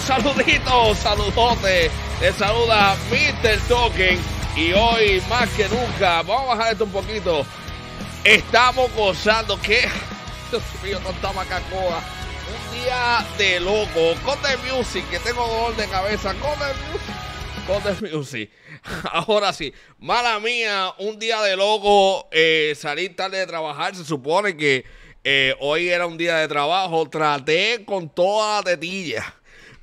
Saluditos, saludote. Te saluda Mr. Token. Y hoy más que nunca, vamos a bajar esto un poquito. Estamos gozando. que Dios mío, tanta macacoa. Un día de loco. Con The Music, que tengo dolor de cabeza. Con The Music. Con The Music. Ahora sí, mala mía, un día de loco. Eh, salir tarde de trabajar. Se supone que. Eh, hoy era un día de trabajo, traté con toda la tetilla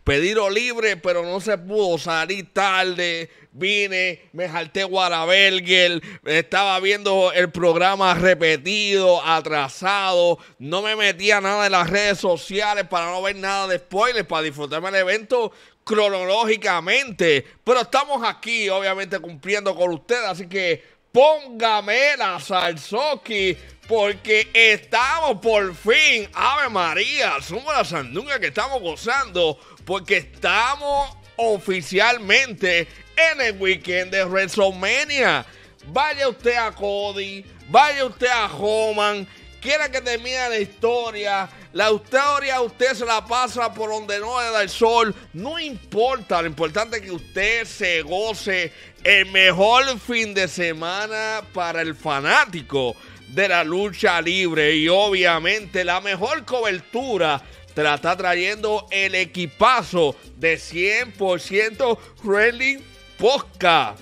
Pedido libre, pero no se pudo. Salí tarde, vine, me jalté Guarabelguel, estaba viendo el programa repetido, atrasado. No me metía nada en las redes sociales para no ver nada de spoilers, para disfrutarme el evento cronológicamente. Pero estamos aquí, obviamente, cumpliendo con ustedes, así que póngame la salsoki porque estamos por fin, Ave María, somos la sandunga que estamos gozando porque estamos oficialmente en el weekend de WrestleMania. Vaya usted a Cody, vaya usted a Roman, quiera que termine la historia. La historia usted se la pasa por donde no le da el sol. No importa, lo importante es que usted se goce el mejor fin de semana para el fanático de la lucha libre y obviamente la mejor cobertura te la está trayendo el equipazo de 100% Wrestling Posca.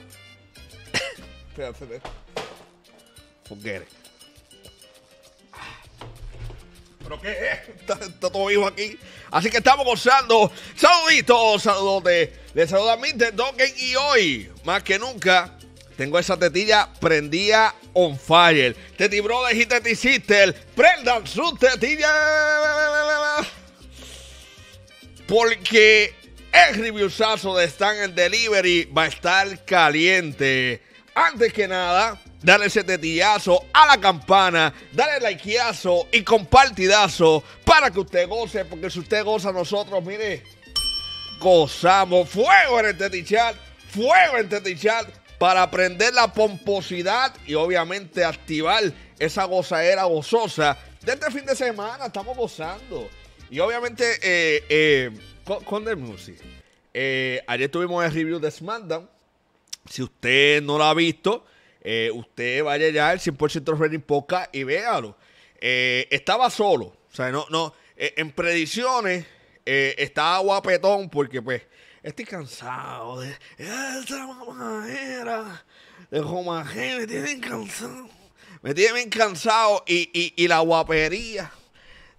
Espérate. ¿Pero qué Está, todo vivo aquí. Así que estamos gozando. Saluditos, saludos, Les saluda Mr. Dokken y hoy, más que nunca, tengo esa tetilla prendida on fire. Teti Brothers y Teti Sister, prendan sus tetillas. Porque el reviewsazo de Stan en Delivery va a estar caliente. Antes que nada, dale ese tetillazo a la campana, dale likeazo y compartidazo para que usted goce, porque si usted goza nosotros, mire, gozamos. Fuego en el tetichat, fuego en el tetichat para aprender la pomposidad y obviamente activar esa gozaera gozosa de este fin de semana. Estamos gozando. Y obviamente, eh, eh con, The Music. Eh, ayer tuvimos el review de SmackDown. Si usted no lo ha visto, eh, usted vaya ya al 100% Redding Podcast y véalo. estaba solo. O sea, no, no. en predicciones estaba guapetón porque, pues, estoy cansado de esta manera de Roma Me tiene cansado. Me tiene cansado y la guapería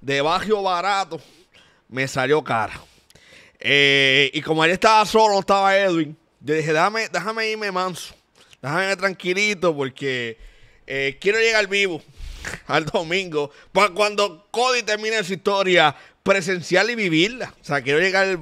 de barrio barato me salió cara. Eh, y como él estaba solo, estaba Edwin, yo dije, déjame, déjame irme manso, déjame irme tranquilito porque eh, quiero llegar vivo al domingo para cuando Cody termine su historia presencial y vivirla. O sea, quiero llegar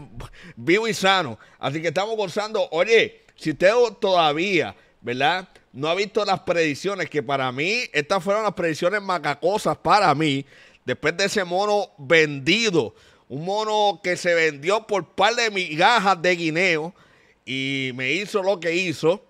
vivo y sano. Así que estamos gozando. Oye, si usted todavía, ¿verdad? No ha visto las predicciones, que para mí, estas fueron las predicciones macacosas para mí después de ese mono vendido, un mono que se vendió por par de migajas de guineo y me hizo lo que hizo.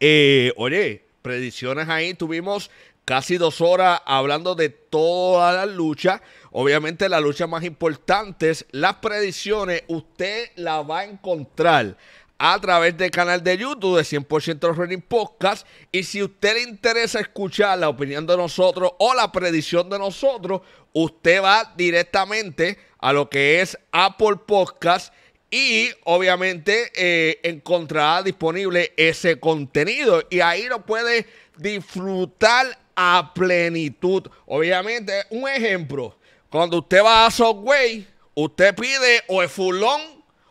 Eh, oye, predicciones ahí, tuvimos casi dos horas hablando de toda la lucha. Obviamente las luchas más importantes, las predicciones, usted la va a encontrar a través del canal de YouTube de 100% Running Podcast. Y si usted le interesa escuchar la opinión de nosotros o la predicción de nosotros, usted va directamente a lo que es Apple Podcast y obviamente eh, encontrará disponible ese contenido y ahí lo puede disfrutar a plenitud. Obviamente, un ejemplo, cuando usted va a Subway, usted pide o es fulón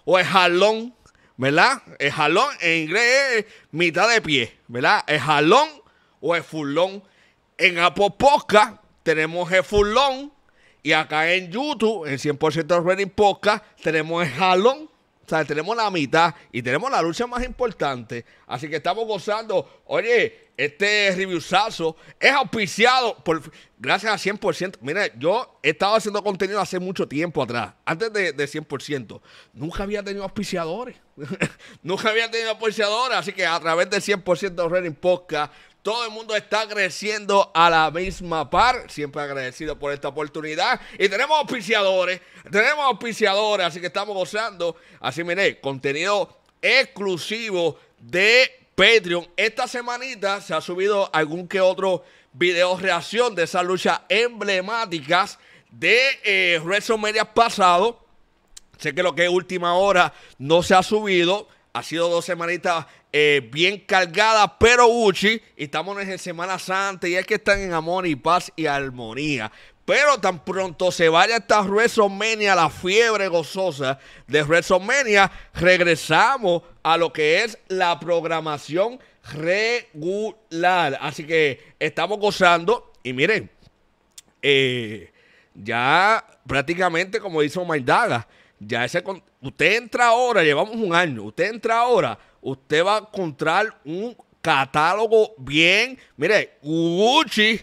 o es jalón. ¿verdad? El jalón en inglés es mitad de pie, ¿verdad? El jalón o el fulón. En Apopoca tenemos el fulón y acá en YouTube, en 100% Reading Podcast, tenemos el jalón o sea, tenemos la mitad y tenemos la lucha más importante. Así que estamos gozando. Oye, este reviewsazo es auspiciado por gracias a 100%. Mira, yo he estado haciendo contenido hace mucho tiempo atrás, antes de, 100%. Nunca había tenido auspiciadores. Nunca había tenido auspiciadores. Así que a través de 100% Running Podcast todo el mundo está creciendo a la misma par. Siempre agradecido por esta oportunidad. Y tenemos auspiciadores. Tenemos auspiciadores. Así que estamos gozando. Así mire, contenido exclusivo de Patreon. Esta semanita se ha subido algún que otro video reacción de esas luchas emblemáticas de eh, WrestleMania pasado. Sé que lo que es última hora no se ha subido. Ha sido dos semanitas eh, bien cargadas, pero Uchi, estamos en Semana Santa y es que están en amor y paz y armonía. Pero tan pronto se vaya esta WrestleMania, la fiebre gozosa de WrestleMania, regresamos a lo que es la programación regular. Así que estamos gozando y miren, eh, ya prácticamente como dice Maldaga ya ese... Usted entra ahora, llevamos un año, usted entra ahora, usted va a encontrar un catálogo bien, mire, Gucci,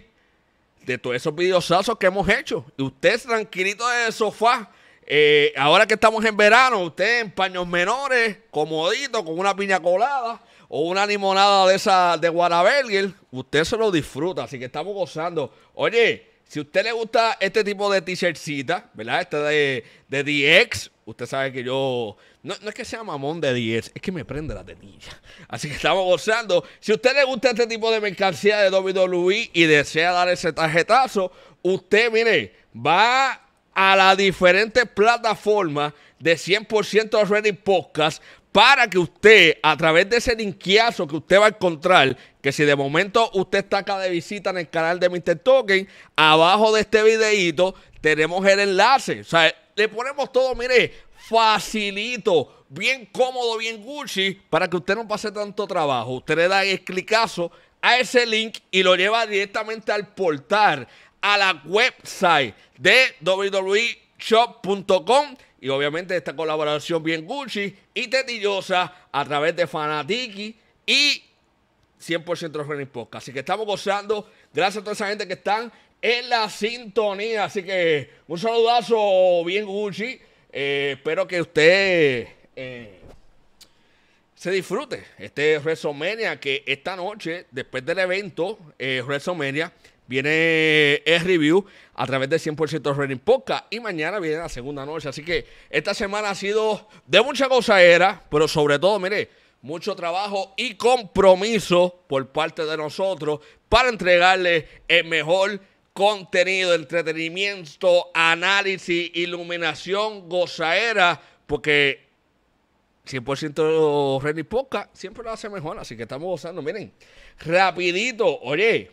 de todos esos videosazos que hemos hecho. Y usted tranquilito el sofá, eh, ahora que estamos en verano, usted en paños menores, comodito, con una piña colada o una limonada de esa de Guaraberger, usted se lo disfruta, así que estamos gozando. Oye, si a usted le gusta este tipo de t-shirtcita, ¿verdad? Este de, de DX, usted sabe que yo. No, es que sea mamón de DX, es que me prende la tenilla. Así que estamos gozando. Si a usted le gusta este tipo de mercancía de WWE y desea dar ese tarjetazo, usted, mire, va a las diferentes plataformas de 100% Reddit Podcast para que usted, a través de ese linkiazo que usted va a encontrar que si de momento usted está acá de visita en el canal de Mr. Token, abajo de este videito tenemos el enlace. O sea, le ponemos todo, mire, facilito, bien cómodo, bien Gucci, para que usted no pase tanto trabajo. Usted le da el clicazo a ese link y lo lleva directamente al portal, a la website de www.shop.com. E y obviamente esta colaboración bien Gucci y tetillosa a través de Fanatiki y 100% Renin Running Podcast. Así que estamos gozando. Gracias a toda esa gente que están en la sintonía. Así que un saludazo bien Gucci. Eh, espero que usted eh, se disfrute este WrestleMania que esta noche, después del evento eh, WrestleMania, viene el review a través de 100% Running Podcast y mañana viene la segunda noche. Así que esta semana ha sido de mucha cosa era, pero sobre todo, mire, mucho trabajo y compromiso por parte de nosotros para entregarle el mejor contenido, entretenimiento, análisis, iluminación, gozaera, porque 100% Renny Poca siempre lo hace mejor, así que estamos gozando. Miren, rapidito, oye,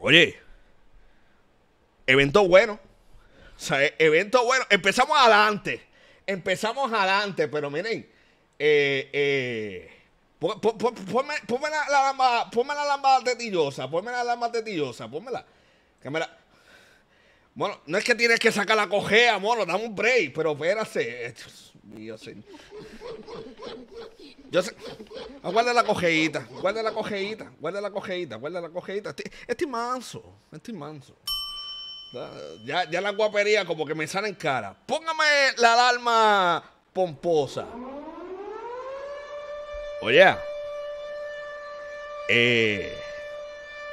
oye, evento bueno, o sea, evento bueno, empezamos adelante, empezamos adelante, pero miren, eh, eh, ponme, la, la ponme la lama tetillosa, ponme la lámpara tetillosa, pónmela. Bueno, no es que tienes que sacar la cojea, mono, dame un break, pero espérate. Dios mío, señor. Yo sé. Guarda la cojeita, guarda la cojeita, guarda la cojeita, guarda la cojeita. Estoy, manso, estoy manso. Ya, ya la guapería como que me sale en cara. Póngame la alarma pomposa. Oye, eh,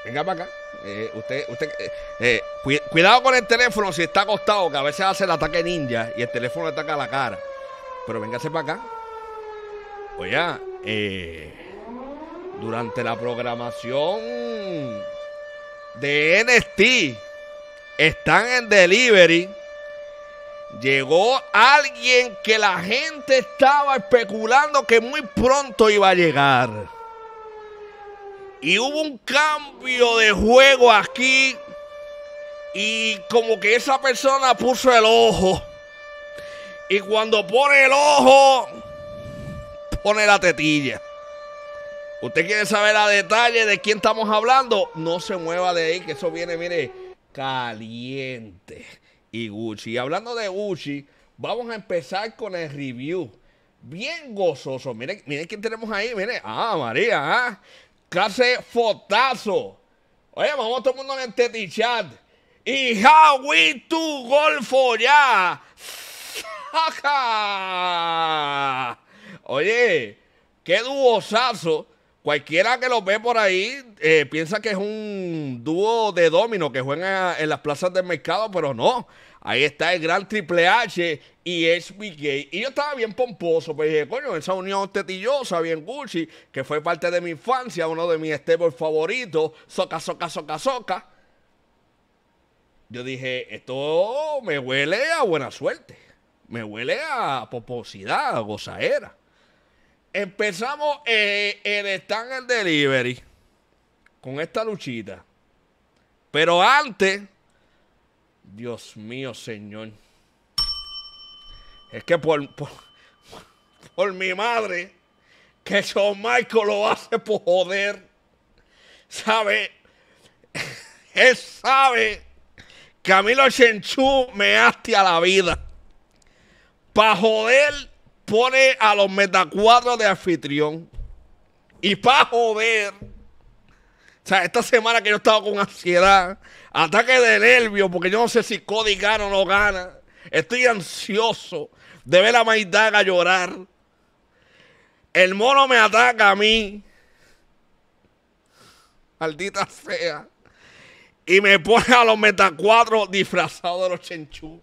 venga para acá. Eh, usted, usted, eh, cuidado con el teléfono si está acostado, que a veces hace el ataque ninja y el teléfono le ataca la cara. Pero véngase para acá. Oye, durante la programación de NST están en delivery Llegó alguien que la gente estaba especulando que muy pronto iba a llegar. Y hubo un cambio de juego aquí. Y como que esa persona puso el ojo. Y cuando pone el ojo, pone la tetilla. ¿Usted quiere saber a detalle de quién estamos hablando? No se mueva de ahí, que eso viene, mire, caliente y Gucci. hablando de Gucci, vamos a empezar con el review. Bien gozoso. Miren, miren quién tenemos ahí. Miren. Ah, María, ah. Clase fotazo. Oye, vamos todo el mundo en el Chat. Y Jawi tu golfo ya. Oye, qué duosazo. Cualquiera que lo ve por ahí eh, piensa que es un dúo de domino que juega en las plazas del mercado, pero no. Ahí está el gran Triple H y SBK. Y yo estaba bien pomposo, pues dije, coño, esa unión tetillosa, bien Gucci, que fue parte de mi infancia, uno de mis staples favoritos, soca, soca, soca, soca. Yo dije, esto me huele a buena suerte, me huele a pomposidad, a gozaera. Empezamos eh, el stand el delivery con esta luchita. Pero antes Dios mío, Señor. Es que por, por, mi madre, que Shawn Michael lo hace por joder. ¿Sabe? Él sabe que a mí lo Shenchu me hastia la vida. Para joder, pone a los metacuadros de anfitrión. Y para joder o sea, esta semana que yo estaba con ansiedad, ataque de nervio, porque yo no sé si Cody gana o no gana. Estoy ansioso de ver a Maidaga llorar. El mono me ataca a mí. Maldita sea. Y me pone a los metacuatro disfrazados de los chenchú.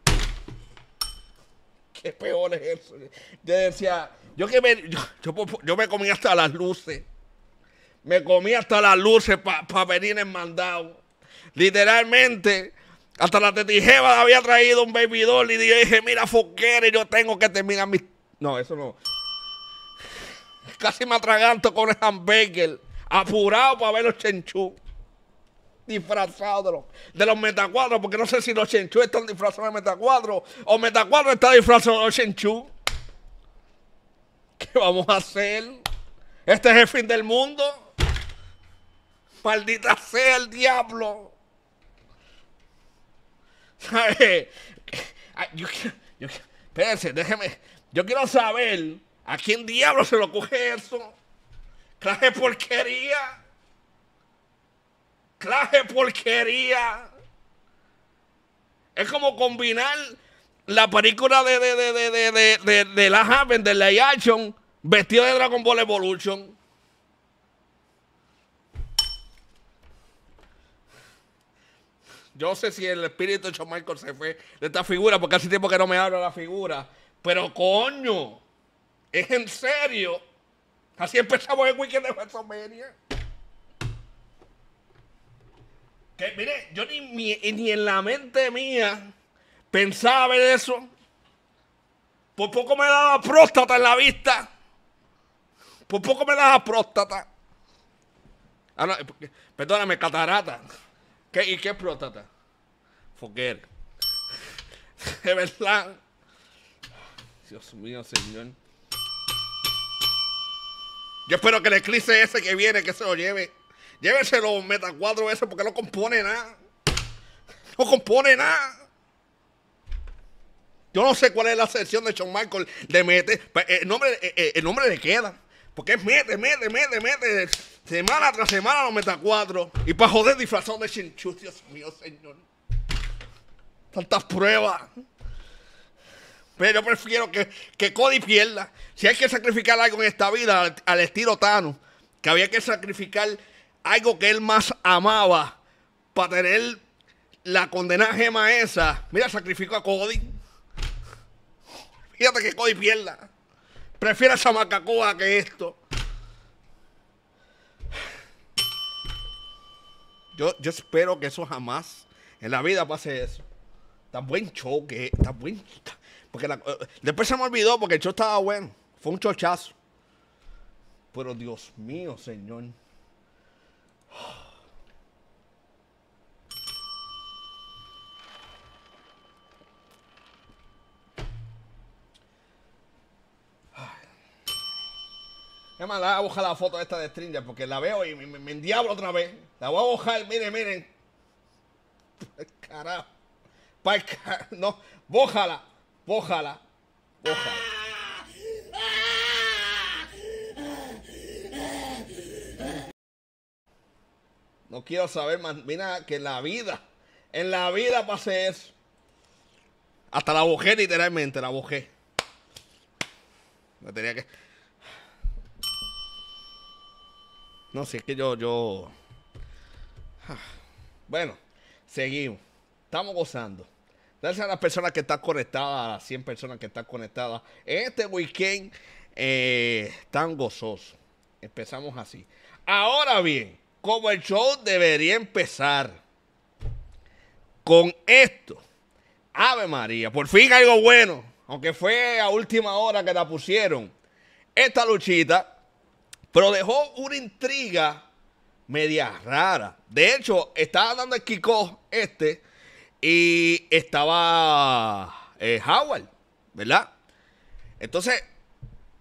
Qué peor es eso. Yo decía, yo que yo me comí hasta las luces. Me comí hasta las luces para venir en mandado. Literalmente, hasta la tetijeva había traído un baby doll y dije, mira, foquera, yo tengo que terminar mi... No, eso no. Casi me atraganto con el hamburger, apurado para ver los chenchú. Disfrazados de los, meta metacuadros, porque no sé si los chenchú están disfrazados de metacuadros o metacuadros está disfrazado de los chenchú. ¿Qué vamos a hacer? Este es el fin del mundo. Maldita sea el diablo. Yo, espérense, déjeme. Yo quiero saber a quién diablo se lo coge eso. Clase porquería. Clase porquería. Es como combinar la película de, de, de, de, la Haven, de la Action, vestido de Dragon Ball Evolution. Yo sé si el espíritu de John Michael se fue de esta figura, porque hace tiempo que no me habla la figura. Pero coño, es en serio. Así empezamos el weekend de WrestleMania. mire, yo ni, en la mente mía pensaba ver eso. Por poco me daba próstata en la vista. Por poco me daba próstata. Ah, no, perdóname, catarata. ¿Qué, ¿Y qué es próstata? foger De verdad. Dios mío, Señor. Yo espero que el eclipse ese que viene, que se lo lleve. Lléveselo, meta cuadro ese, porque no compone nada. No compone nada. Yo no sé cuál es la sección de Shawn Michael de mete. Pues, eh, el nombre, eh, eh, el nombre le queda. Porque es mete, mete, mete, mete. Semana tras semana los meta 4 Y para joder disfrazado de Chinchu, Dios mío, señor tantas pruebas. Pero yo prefiero que, que Cody pierda. Si hay que sacrificar algo en esta vida, al, estilo Tano que había que sacrificar algo que él más amaba para tener la condena gema esa. Mira, sacrifico a Cody. Fíjate que Cody pierda. Prefiero esa macacoa que esto. Yo, yo espero que eso jamás en la vida pase eso tan buen choque Está tan buen porque eh, después se me olvidó porque el show estaba bueno fue un chochazo pero Dios mío señor Es más, la voy a buscar la foto esta de Stringer porque la veo y me, en me endiablo otra vez. La voy a buscar, miren, miren. Carajo. no, bójala, bójala, bójala. No quiero saber más. Mira que en la vida, en la vida pasé eso. Hasta la bojé literalmente, la bojé. No tenía que. No, si es que yo, yo. Bueno, seguimos. Estamos gozando. Gracias a las personas que están conectadas, a las 100 personas que están conectadas. Este weekend eh, tan gozoso. Empezamos así. Ahora bien, como el show debería empezar con esto. Ave María, por fin algo bueno. Aunque fue a última hora que la pusieron. Esta luchita, pero dejó una intriga media rara. De hecho, estaba dando el kickoff este y estaba eh, Howard, ¿verdad? Entonces,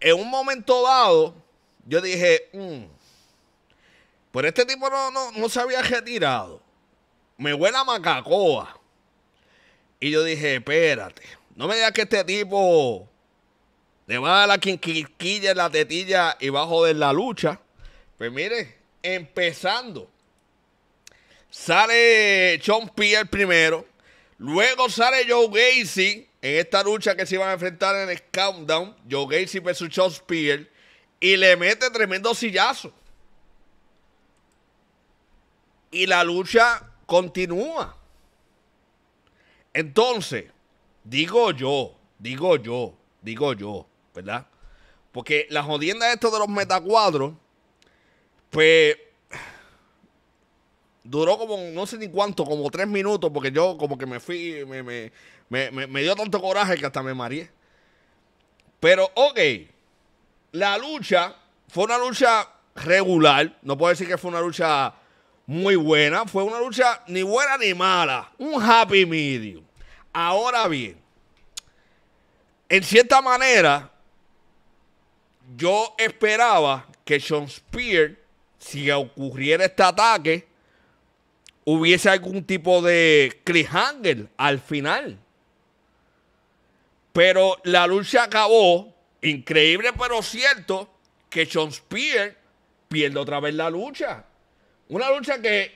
en un momento dado, yo dije, mm, por pero este tipo no, no, no se había retirado. Me huele a macacoa. Y yo dije, espérate, no me digas que este tipo le va a dar la quinquilla en la tetilla y va a joder la lucha. Pues mire, empezando. Sale Sean Pierre primero. Luego sale Joe Gacy en esta lucha que se iban a enfrentar en el Countdown. Joe Gacy versus Charles Spear. Y le mete tremendo sillazo. Y la lucha continúa. Entonces, digo yo, digo yo, digo yo, ¿verdad? Porque la jodienda esto de los metacuadros, pues Duró como, no sé ni cuánto, como tres minutos, porque yo como que me fui, me, dio tanto coraje que hasta me mareé. Pero, ok, la lucha fue una lucha regular, no puedo decir que fue una lucha muy buena, fue una lucha ni buena ni mala, un happy medium. Ahora bien, en cierta manera, yo esperaba que Sean Spear, si ocurriera este ataque, hubiese algún tipo de cliffhanger al final. Pero la lucha acabó, increíble pero cierto, que Sean Spear pierde otra vez la lucha. Una lucha que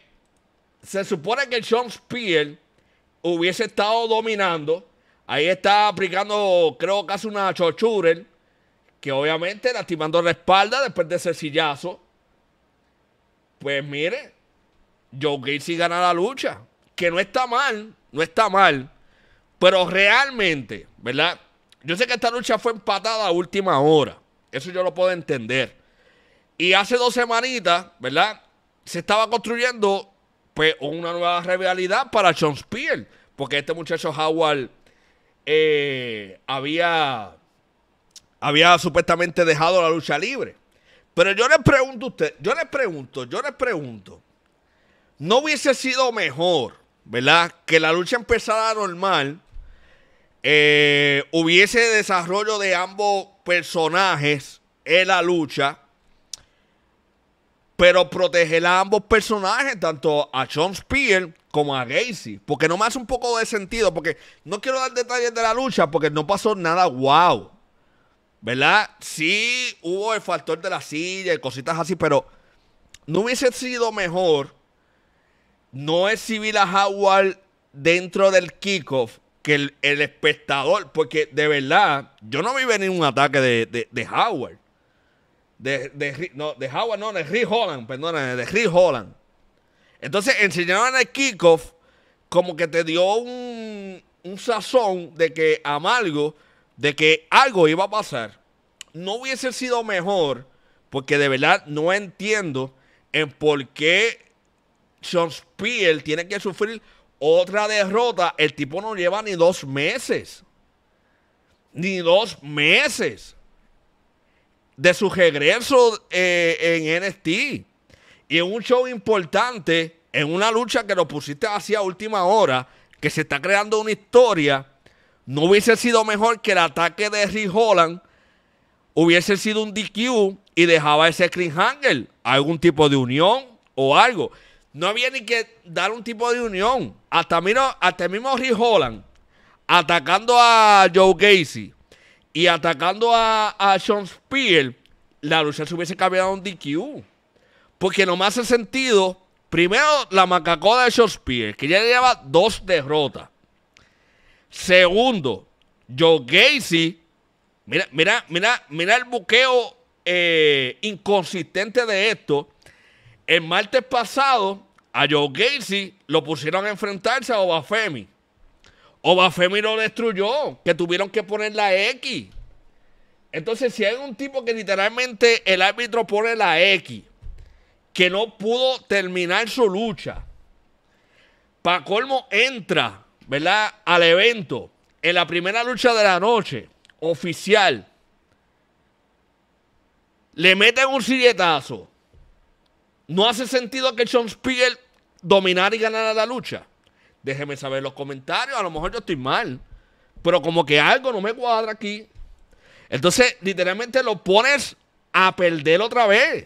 se supone que Sean Spear hubiese estado dominando. Ahí está aplicando, creo, casi una chochurel, Que obviamente lastimando la espalda después de ese sillazo. Pues mire, Joe Gacy gana la lucha. Que no está mal, no está mal. Pero realmente, ¿verdad? Yo sé que esta lucha fue empatada a última hora. Eso yo lo puedo entender. Y hace dos semanitas, ¿verdad? Se estaba construyendo pues, una nueva rivalidad para Sean Spear, Porque este muchacho Howard eh, había, había supuestamente dejado la lucha libre. Pero yo les pregunto a usted, yo les pregunto, yo les pregunto no hubiese sido mejor, ¿verdad? Que la lucha empezara normal, eh, hubiese desarrollo de ambos personajes en la lucha, pero proteger a ambos personajes, tanto a John Spear como a Gacy, porque no me hace un poco de sentido, porque no quiero dar detalles de la lucha, porque no pasó nada wow, ¿verdad? Sí hubo el factor de la silla y cositas así, pero no hubiese sido mejor no civil a Howard dentro del kickoff que el, espectador, porque de verdad, yo no vi venir un ataque de, Howard. De, de, no, de Howard, no, de Rick Holland, de Rick Holland. Entonces enseñaron al kickoff como que te dio un, un sazón de que amargo, de que algo iba a pasar. No hubiese sido mejor, porque de verdad no entiendo en por qué sean Spear tiene que sufrir otra derrota. El tipo no lleva ni dos meses. Ni dos meses de su regreso eh, en NXT. Y en un show importante, en una lucha que lo pusiste hacia última hora, que se está creando una historia, no hubiese sido mejor que el ataque de Rick Holland hubiese sido un DQ y dejaba ese screen algún tipo de unión o algo. No había ni que dar un tipo de unión. Hasta, hasta el mismo Rick Holland atacando a Joe Gacy. y atacando a, Sean Spear, la lucha se hubiese cambiado a un DQ. Porque no me hace sentido. Primero, la macacoda de Sean Spear, que ya lleva dos derrotas. Segundo, Joe Gacy. Mira, mira, mira, mira el buqueo eh, inconsistente de esto. El martes pasado, a Joe Gacy lo pusieron a enfrentarse a Obafemi. Obafemi lo destruyó, que tuvieron que poner la X. Entonces, si hay un tipo que literalmente el árbitro pone la X, que no pudo terminar su lucha, para colmo entra, ¿verdad?, al evento, en la primera lucha de la noche, oficial, le meten un silletazo. No hace sentido que John Spiegel dominar y ganar a la lucha? Déjeme saber en los comentarios, a lo mejor yo estoy mal, pero como que algo no me cuadra aquí. Entonces, literalmente lo pones a perder otra vez.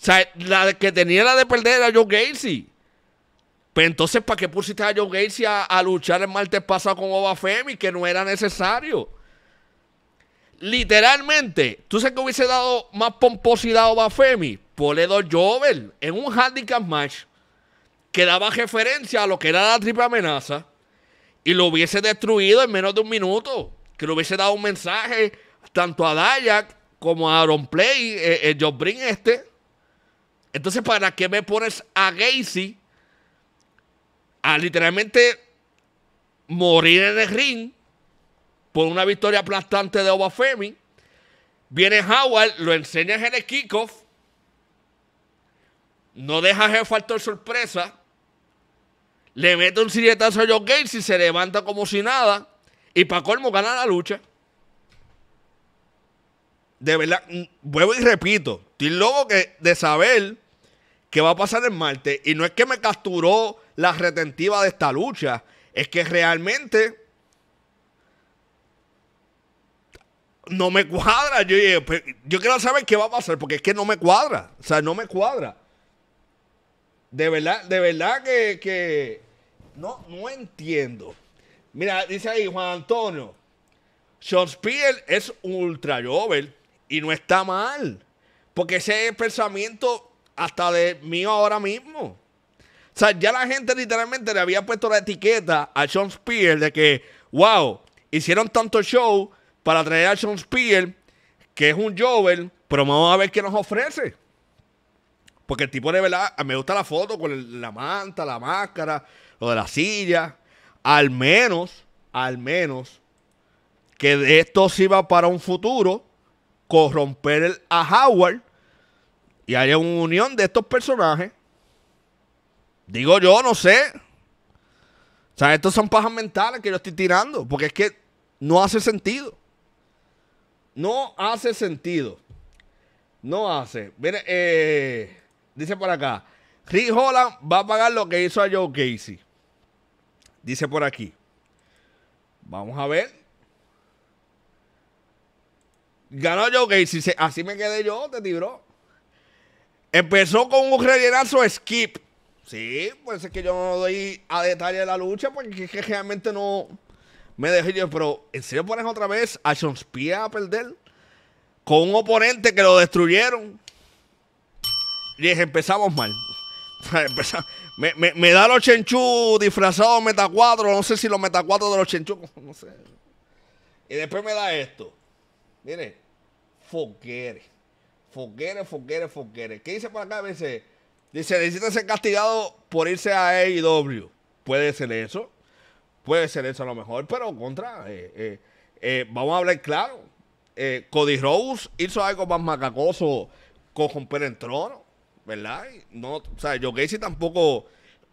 O sea, la que tenía la de perder era Joe Gacy. Pero pues entonces, ¿para qué pusiste a Joe Gacy a, luchar el martes pasado con Oba Femi? Que no era necesario. Literalmente, tú sabes que hubiese dado más pomposidad a Oba Femi. Poledo Jovel en un handicap match que daba referencia a lo que era la triple amenaza y lo hubiese destruido en menos de un minuto. Que le hubiese dado un mensaje tanto a Dayak como a Aaron Play, el eh, eh este. Entonces, ¿para qué me pones a Gacy a literalmente morir en el ring por una victoria aplastante de Obafemi? Viene Howard, lo enseña en el kickoff no deja de factor sorpresa, le mete un silletazo a Joe Gates y se levanta como si nada, y para colmo gana la lucha. De verdad, mm, vuelvo y repito, estoy loco de saber qué va a pasar en Marte, y no es que me capturó la retentiva de esta lucha, es que realmente no me cuadra. yo, pues, quiero saber qué va a pasar, porque es que no me cuadra. O sea, no me cuadra. De verdad, de verdad que, no, no entiendo. Mira, dice ahí Juan Antonio. Sean Spear es ultra joven y no está mal. Porque ese es pensamiento hasta de mío ahora mismo. O sea, ya la gente literalmente le había puesto la etiqueta a Sean Spear de que, wow, hicieron tanto show para traer a Sean Spear, que es un joven, pero vamos a ver qué nos ofrece. Porque el tipo de verdad, me gusta la foto con la manta, la máscara, lo de la silla. Al menos, al menos, que de esto sirva para un futuro, corromper el, a Howard y haya una unión de estos personajes. Digo yo, no sé. O sea, estos son pajas mentales que yo estoy tirando, porque es que no hace sentido. No hace sentido. No hace. Mire, eh... Dice por acá, Rick Holland va a pagar lo que hizo a Joe Casey. Dice por aquí. Vamos a ver. Ganó Joe Casey. así me quedé yo, te tibro. Empezó con un rellenazo skip. Sí, pues es que yo no doy a detalle la lucha porque es que realmente no me dejé yo. Pero, ¿en serio pones otra vez a Shonspia a perder? Con un oponente que lo destruyeron empezamos mal. me, me, da los chenchu disfrazados Meta 4. No sé si los Meta 4 de los chenchú. Y después me da esto. Mire, foguere. Foguere, foguere, foguere. ¿Qué dice por acá? dice, dice, necesita ser castigado por irse a AEW. Puede ser eso. Puede ser eso a lo mejor, pero contra. Eh, eh, eh, vamos a hablar claro. Cody Rose hizo algo más macacoso con romper el trono. ¿verdad? No, o sea, yo Casey tampoco.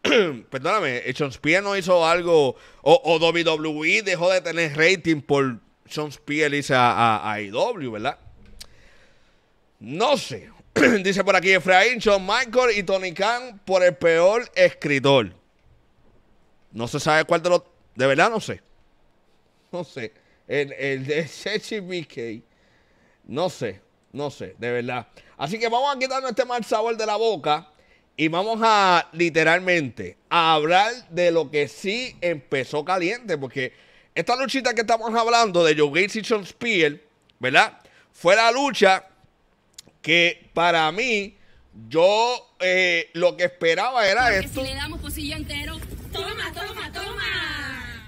perdóname, Spear no hizo algo. O, o, WWE dejó de tener rating por Spear hizo a, a, a IW, e ¿verdad? No sé. Dice por aquí Efraín, John Michael y Tony Khan por el peor escritor. No se sabe cuál de los. De verdad, no sé. No sé. El, el de Sechi BK. No sé. No sé, de verdad. Así que vamos a quitarnos este mal sabor de la boca y vamos a literalmente a hablar de lo que sí empezó caliente, porque esta luchita que estamos hablando de Joe Gates y Sean Spear, ¿verdad? Fue la lucha que para mí yo eh, lo que esperaba era porque esto. Si le damos pocillo entero, toma, toma, toma.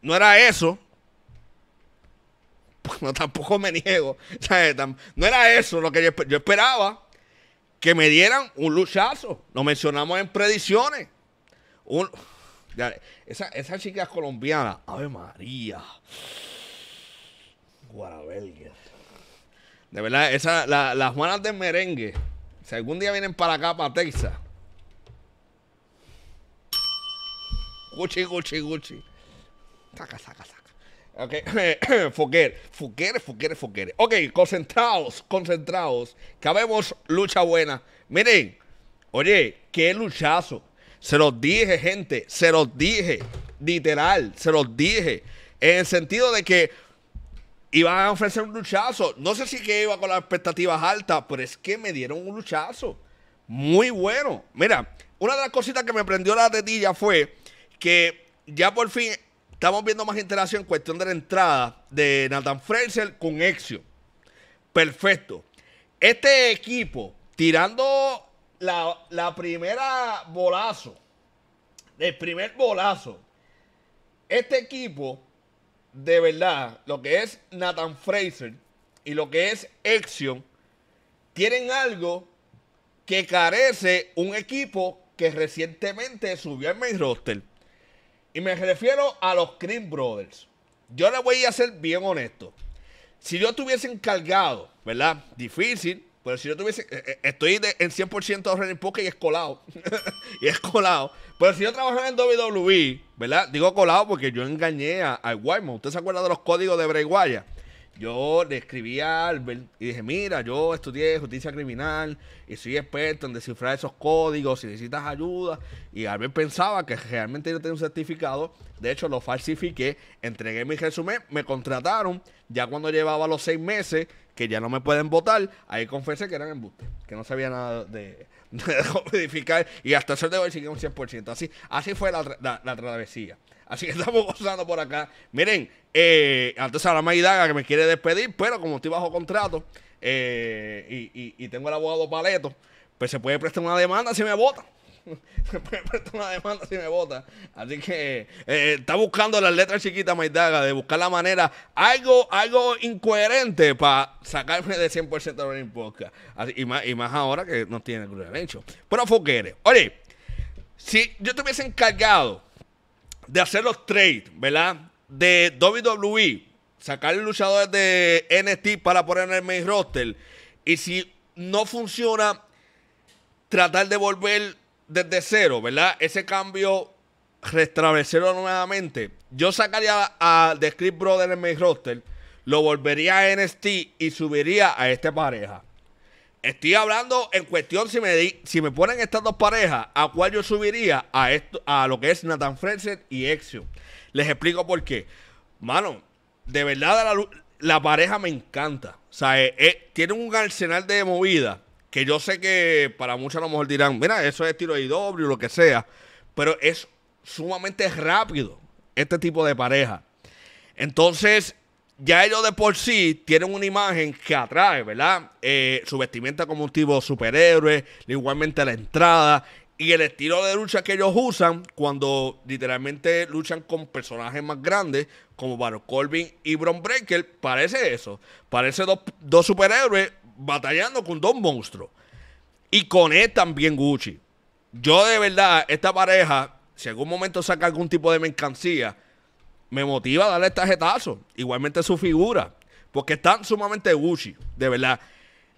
No era eso. no, tampoco me niego. no era eso lo que yo, esperaba. Que me dieran un luchazo. Lo mencionamos en predicciones. Un, esa, chica colombiana. Ave María. Guarabelga. De verdad, las Juanas del merengue. Si algún día vienen para acá, para Texas. Gucci, Gucci, Gucci. Okay. forget, forget, forget, forget. Ok, concentrados, concentrados. Que lucha buena. Miren, oye, qué luchazo. Se los dije, gente, se los dije. Literal, se los dije. En el sentido de que iban a ofrecer un luchazo. No sé si que iba con las expectativas altas, pero es que me dieron un luchazo. Muy bueno. Mira, una de las cositas que me prendió la tetilla fue que ya por fin Estamos viendo más interacción en cuestión de la entrada de Nathan Fraser con Exio. Perfecto. Este equipo tirando la, primera bolazo, el primer bolazo. Este equipo, de verdad, lo que es Nathan Fraser y lo que es Exxon. tienen algo que carece un equipo que recientemente subió al main roster. Y me refiero a los Cream Brothers. Yo le voy a ser bien honesto. Si yo estuviese encargado, ¿verdad? Difícil, pero si yo tuviese. Eh, eh, estoy en 100% running Poker y es colado. y es colado. Pero si yo trabajaba en WWE, ¿verdad? Digo colado porque yo engañé a, a Wyman. ¿Usted se acuerda de los códigos de Bray Wyatt? Yo le escribí a Albert y dije, mira, yo estudié justicia criminal y soy experto en descifrar esos códigos, si necesitas ayuda. Y Albert pensaba que realmente yo tenía un certificado. De hecho, lo falsifiqué, entregué mi resumen, me contrataron. Ya cuando llevaba los seis meses, que ya no me pueden votar, ahí confesé que eran embustes, que no sabía nada de, de Y hasta eso de hoy sigue un 100%. Así, así fue la travesía. Así que estamos gozando por acá. Miren, eh, antes a la Maidaga que me quiere despedir, pero como estoy bajo contrato eh, y, tengo el abogado paleto, pues se puede prestar una demanda si me vota. se puede prestar una demanda si me vota. Así que eh, está buscando las letras chiquitas Maidaga de buscar la manera, algo, algo incoherente para sacarme de 100% de la Podcast. y, más, y más ahora que no tiene el hecho. Pero Foguere, oye, si yo hubiese encargado de hacer los trades, ¿verdad? De WWE, sacar luchadores de NXT para poner en el main roster. Y si no funciona, tratar de volver desde cero, ¿verdad? Ese cambio, restablecerlo nuevamente. Yo sacaría a The Script Brothers en el main roster, lo volvería a NXT y subiría a esta pareja. Estoy hablando en cuestión si me, si me ponen estas dos parejas, a cuál yo subiría a esto, a lo que es Nathan Frenzer y Exio. Les explico por qué. Mano, de verdad la, pareja me encanta. O sea, eh, eh, tiene un arsenal de movida. que yo sé que para muchos a lo mejor dirán, mira, eso es tiro de o lo que sea. Pero es sumamente rápido este tipo de pareja. Entonces, ya ellos de por sí tienen una imagen que atrae, ¿verdad? Eh, su vestimenta como un tipo superhéroe, igualmente la entrada y el estilo de lucha que ellos usan cuando literalmente luchan con personajes más grandes como Baron Corbin y Bron Breaker, parece eso. Parece dos, dos superhéroes batallando con dos monstruos. Y con él también Gucci. Yo de verdad, esta pareja, si algún momento saca algún tipo de mercancía, me motiva a darle tarjetazo. Este igualmente su figura. Porque están sumamente Gucci, de verdad.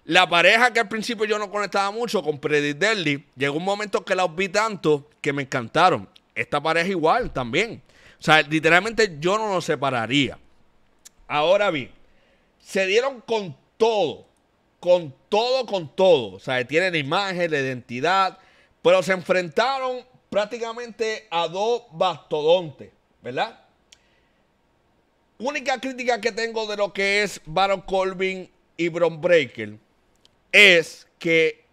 La pareja que al principio yo no conectaba mucho con Predit Deadly, llegó un momento que la vi tanto que me encantaron. Esta pareja igual también. O sea, literalmente yo no nos separaría. Ahora bien, se dieron con todo. Con todo, con todo. O sea, tienen imagen, la identidad. Pero se enfrentaron prácticamente a dos bastodontes, ¿verdad? única crítica que tengo de lo que es Baron Colvin y Brom Breaker es que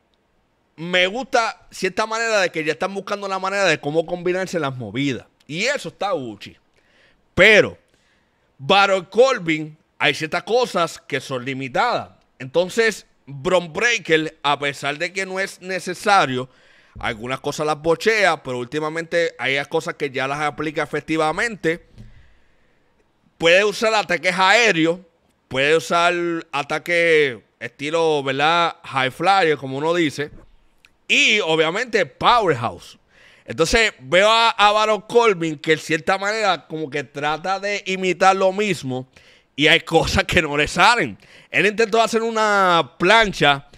me gusta cierta manera de que ya están buscando la manera de cómo combinarse las movidas. Y eso está Uchi. Pero Baron Colvin hay ciertas cosas que son limitadas. Entonces, Brom Breaker, a pesar de que no es necesario, algunas cosas las bochea, pero últimamente hay cosas que ya las aplica efectivamente. Puede usar ataques aéreos, puede usar ataques estilo, ¿verdad? High flyer, como uno dice. Y obviamente powerhouse. Entonces veo a, Baron Corbin que en cierta manera como que trata de imitar lo mismo y hay cosas que no le salen. Él intentó hacer una plancha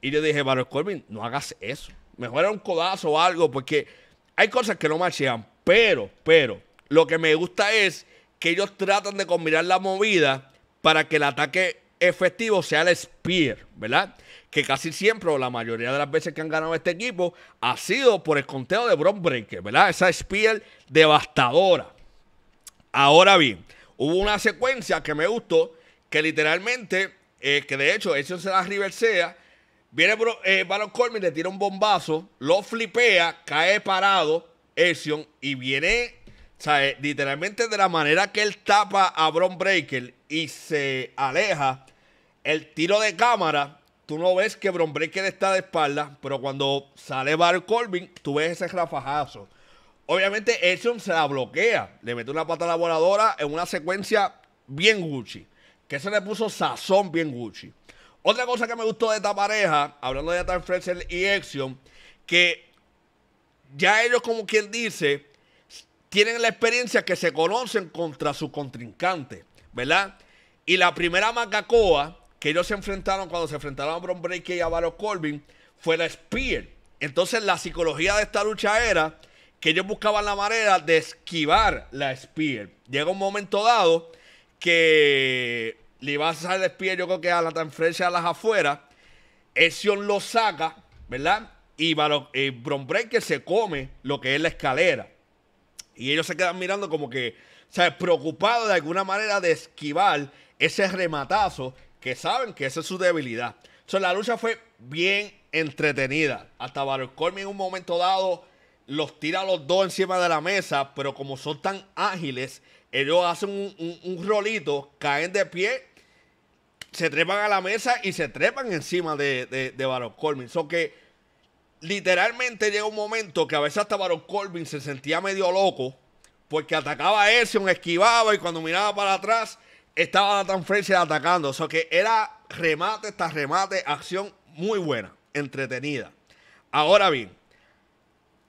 y yo dije, Baron Colvin no hagas eso. Mejor era un codazo o algo porque hay cosas que no marchean. Pero, pero, lo que me gusta es que ellos tratan de combinar la movida para que el ataque efectivo sea el spear, ¿verdad? Que casi siempre, o la mayoría de las veces que han ganado este equipo, ha sido por el conteo de Bron Breaker, ¿verdad? Esa spear devastadora. Ahora bien, hubo una secuencia que me gustó, que literalmente, eh, que de hecho, eso se la reversea. Viene eh, Baron Corbin, le tira un bombazo, lo flipea, cae parado, Esion, y viene o sea, eh, literalmente de la manera que él tapa a Bron Breaker y se aleja, el tiro de cámara, tú no ves que Bron Breaker está de espalda, pero cuando sale Bar Corbin, tú ves ese rafajazo. Obviamente, Edson se la bloquea, le mete una la voladora en una secuencia bien Gucci, que se le puso sazón bien Gucci. Otra cosa que me gustó de esta pareja, hablando de Atari Frenzel y Edson, que ya ellos, como quien dice, tienen la experiencia que se conocen contra su contrincante, ¿verdad? Y la primera macacoa que ellos se enfrentaron cuando se enfrentaron a Bron y a Baron Corbin fue la Spear. Entonces la psicología de esta lucha era que ellos buscaban la manera de esquivar la Spear. Llega un momento dado que le vas a sacar la Spear, yo creo que a la transferencia a las afueras. Sion lo saca, ¿verdad? Y, Baro, y eh, Bron se come lo que es la escalera. Y ellos se quedan mirando como que, o sea, preocupados de alguna manera de esquivar ese rematazo que saben que esa es su debilidad. So, la lucha fue bien entretenida. Hasta Baron Corbin en un momento dado los tira los dos encima de la mesa, pero como son tan ágiles, ellos hacen un, un, rolito, caen de pie, se trepan a la mesa y se trepan encima de, de, de Baron que literalmente llega un momento que a veces hasta Baron Corbin se sentía medio loco porque atacaba a un esquivaba y cuando miraba para atrás estaba Nathan French atacando. O sea que era remate tras remate, acción muy buena, entretenida. Ahora bien,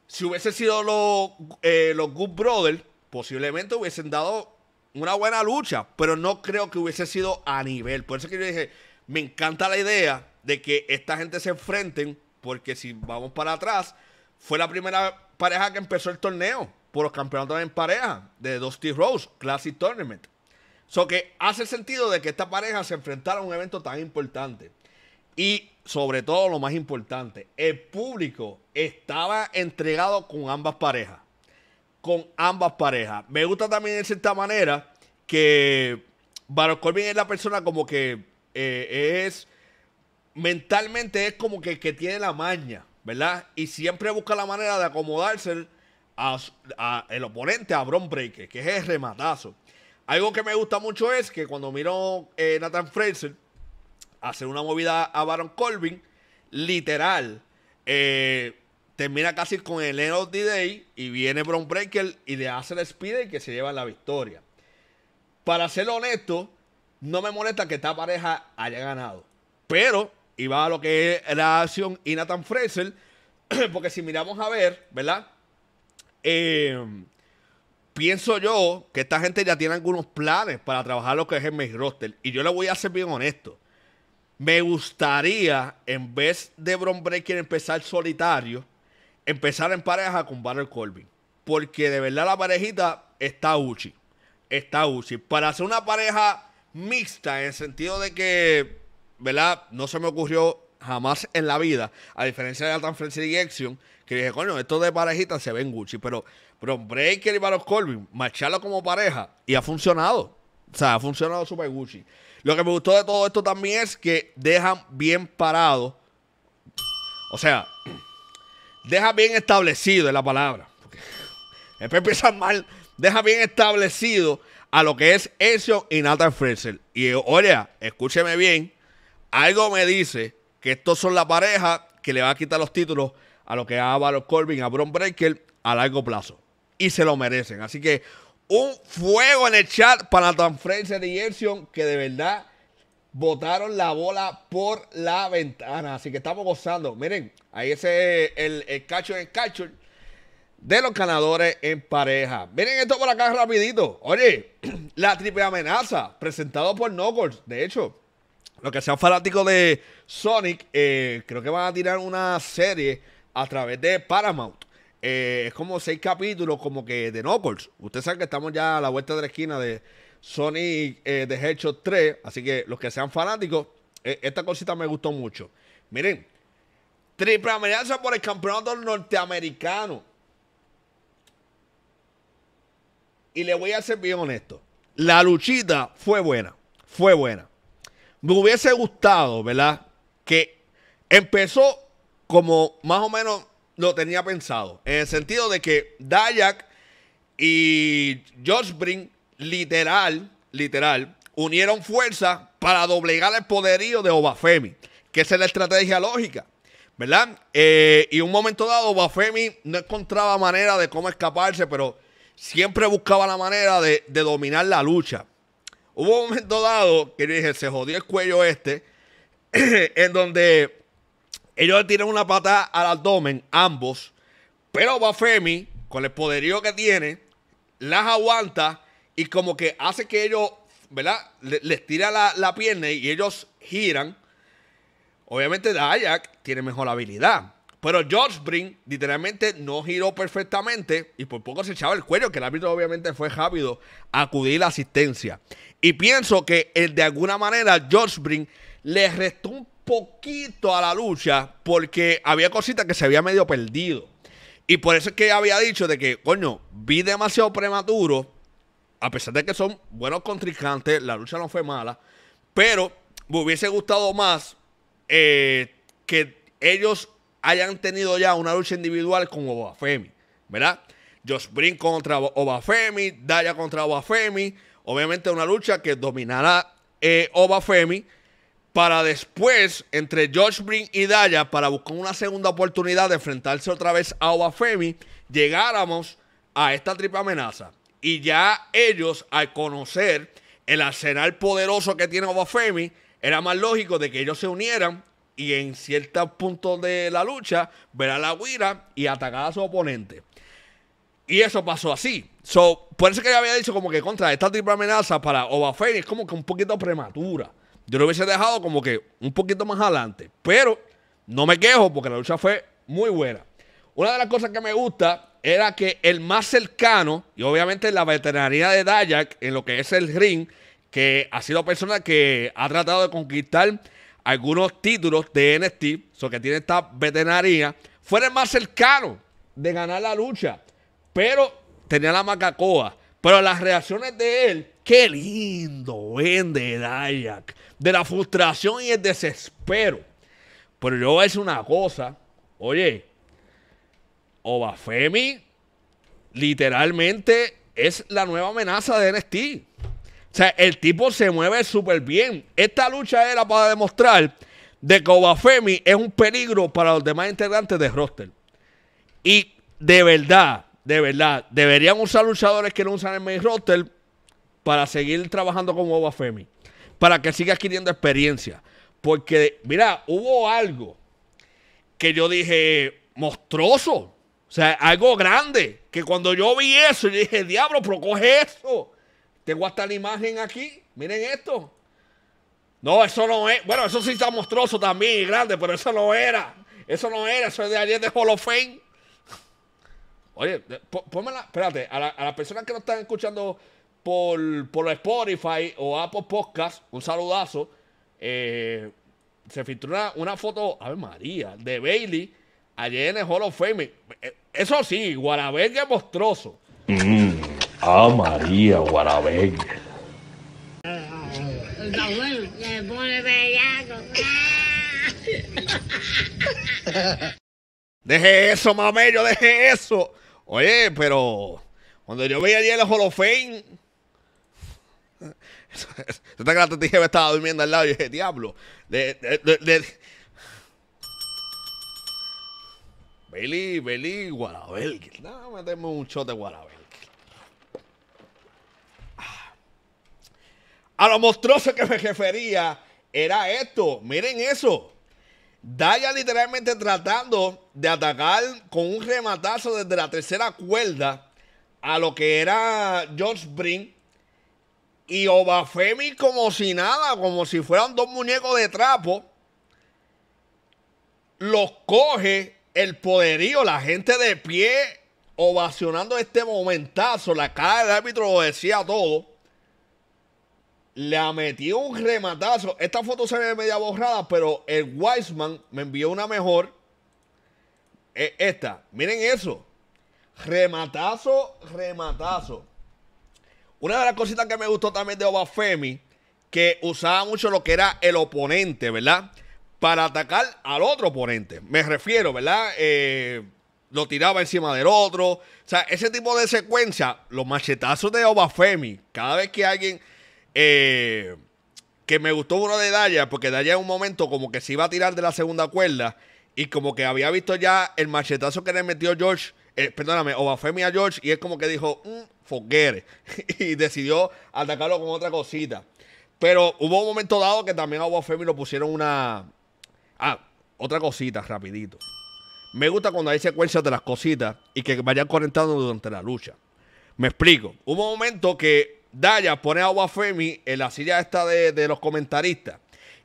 si hubiese sido los, eh, los Good Brothers, posiblemente hubiesen dado una buena lucha, pero no creo que hubiese sido a nivel. Por eso que yo dije, me encanta la idea de que esta gente se enfrenten porque si vamos para atrás, fue la primera pareja que empezó el torneo por los campeonatos en pareja de Dusty Rose Classic Tournament. So que hace sentido de que esta pareja se enfrentara a un evento tan importante. Y sobre todo lo más importante, el público estaba entregado con ambas parejas. Con ambas parejas. Me gusta también de cierta manera que Baron Corbin es la persona como que eh, es mentalmente es como que, que tiene la maña, ¿verdad? Y siempre busca la manera de acomodarse al a el oponente a Bron Breaker, que es el rematazo. Algo que me gusta mucho es que cuando miro eh, Nathan Fraser hacer una movida a Baron Corbin, literal, eh, termina casi con el end of the day y viene Bron Breaker y le hace el speed y que se lleva la victoria. Para ser honesto, no me molesta que esta pareja haya ganado. Pero va a lo que es la acción y Nathan Fraser, porque si miramos a ver, ¿verdad? Eh, pienso yo que esta gente ya tiene algunos planes para trabajar lo que es el main roster. Y yo le voy a ser bien honesto. Me gustaría, en vez de Bron Breaker empezar solitario, empezar en pareja con Barrel Corbin. Porque de verdad la parejita está Uchi. Está Uchi. Para hacer una pareja mixta, en el sentido de que ¿verdad? No se me ocurrió jamás en la vida, a diferencia de Transferencia y Exxon que dije, coño, esto de parejitas se en Gucci, pero, pero Breaker y Baros Corbin, marcharlo como pareja, y ha funcionado. O sea, ha funcionado super Gucci. Lo que me gustó de todo esto también es que dejan bien parado. O sea, deja bien establecido es la palabra. Después empiezan mal. Deja bien establecido a lo que es Ezio y Nathan Fraser. Y oye, escúcheme bien. Algo me dice que estos son la pareja que le va a quitar los títulos a lo que a Valor Corbin, a Bron Breaker a largo plazo. Y se lo merecen. Así que un fuego en el chat para tan Fraser y que de verdad botaron la bola por la ventana. Así que estamos gozando. Miren, ahí ese es el, cacho en cacho de los ganadores en pareja. Miren esto por acá rapidito. Oye, la triple amenaza presentado por Knuckles. De hecho, los que sean fanáticos de Sonic, eh, creo que van a tirar una serie a través de Paramount. Eh, es como seis capítulos, como que de Knuckles. Ustedes saben que estamos ya a la vuelta de la esquina de Sonic eh, de Hedgehog 3. Así que los que sean fanáticos, esta cosita me gustó mucho. Miren, triple amenaza por el campeonato norteamericano. Y le voy a ser bien honesto. La luchita fue buena. Fue buena me hubiese gustado, ¿verdad? Que empezó como más o menos lo tenía pensado. En el sentido de que Dayak y Josh Brink, literal, literal, unieron fuerzas para doblegar el poderío de Obafemi, que esa es la estrategia lógica, ¿verdad? Eh, y un momento dado, Obafemi no encontraba manera de cómo escaparse, pero siempre buscaba la manera de dominar la lucha. Hubo un momento dado que dije, se jodió el cuello este, en donde ellos le tiran una patada al abdomen, ambos, pero Bafemi, con el poderío que tiene, las aguanta y como que hace que ellos, ¿verdad? les tira la, la pierna y ellos giran. Obviamente Dayak tiene mejor habilidad. Pero George Brink literalmente no giró perfectamente y por poco se echaba el cuello, que el árbitro obviamente fue rápido acudir a la asistencia. Y pienso que eh, de alguna manera George Brin le restó un poquito a la lucha porque había cositas que se había medio perdido. Y por eso es que había dicho de que, coño, vi demasiado prematuro, a pesar de que son buenos contrincantes, la lucha no fue mala, pero me hubiese gustado más eh, que ellos hayan tenido ya una lucha individual con Obafemi, ¿verdad? Josh Brink contra Obafemi, Daya contra Obafemi. Obviamente una lucha que dominará eh, Obafemi para después, entre Josh Brink y Daya, para buscar una segunda oportunidad de enfrentarse otra vez a Obafemi, llegáramos a esta triple amenaza. Y ya ellos, al conocer el arsenal poderoso que tiene Obafemi, era más lógico de que ellos se unieran y en ciertos puntos de la lucha ver a la guira y atacar a su oponente. Y eso pasó así. So, por eso que yo había dicho como que contra esta triple amenaza para Oba es como que un poquito prematura. Yo lo hubiese dejado como que un poquito más adelante. Pero no me quejo porque la lucha fue muy buena. Una de las cosas que me gusta era que el más cercano, y obviamente la veteranía de Dayak en lo que es el ring, que ha sido persona que ha tratado de conquistar algunos títulos de NXT, so que tiene esta veteranía, fueron más cercano de ganar la lucha. Pero tenía la macacoa. Pero las reacciones de él, qué lindo de Dayak. De la frustración y el desespero. Pero yo voy a decir una cosa. Oye, Obafemi literalmente es la nueva amenaza de NXT. O sea, el tipo se mueve súper bien. Esta lucha era para demostrar de que Obafemi es un peligro para los demás integrantes de roster. Y de verdad, de verdad, deberían usar luchadores que no usan el main roster para seguir trabajando con Obafemi. Para que siga adquiriendo experiencia. Porque, mira, hubo algo que yo dije monstruoso. O sea, algo grande. Que cuando yo vi eso, yo dije, diablo, pero coge eso. Tengo hasta la imagen aquí. Miren esto. No, eso no es. Bueno, eso sí está monstruoso también grande, pero eso no era. Eso no era. Eso es de ayer de Hall of Fame. Oye, pónmela. Espérate, a, las personas que nos están escuchando por, Spotify o Apple Podcast, un saludazo. Eh, se filtró una, foto, a ver María, de Bailey ayer en el Hall of Fame. Eh, eso sí, Guarabel es monstruoso. Mm. Ah, María, Guarabén. Deje eso, mamello, deje eso. Oye, pero cuando yo veía ayer el Holofén, esta que te me estaba durmiendo al lado y dije, diablo. De, de, de, Beli, Beli, Guarabel. No, un shot de Guarabel. A lo monstruoso que me refería era esto. Miren eso. Daya literalmente tratando de atacar con un rematazo desde la tercera cuerda a lo que era George Brink. Y Obafemi como si nada, como si fueran dos muñecos de trapo. Los coge el poderío, la gente de pie ovacionando este momentazo. La cara del árbitro lo decía todo. La metió un rematazo. Esta foto se ve media borrada, pero el Wiseman me envió una mejor. Eh, esta, miren eso. Rematazo, rematazo. Una de las cositas que me gustó también de Obafemi, que usaba mucho lo que era el oponente, ¿verdad? Para atacar al otro oponente. Me refiero, ¿verdad? Eh, lo tiraba encima del otro. O sea, ese tipo de secuencia, los machetazos de Obafemi, cada vez que alguien eh, que me gustó uno de Daya, porque Daya en un momento como que se iba a tirar de la segunda cuerda y como que había visto ya el machetazo que le metió George, eh, perdóname, Obafemi a George y es como que dijo, mm, y decidió atacarlo con otra cosita. Pero hubo un momento dado que también a Obafemi lo pusieron una... Ah, otra cosita, rapidito. Me gusta cuando hay secuencias de las cositas y que vayan conectando durante la lucha. Me explico. Hubo un momento que Daya pone a Obafemi en la silla esta de, los comentaristas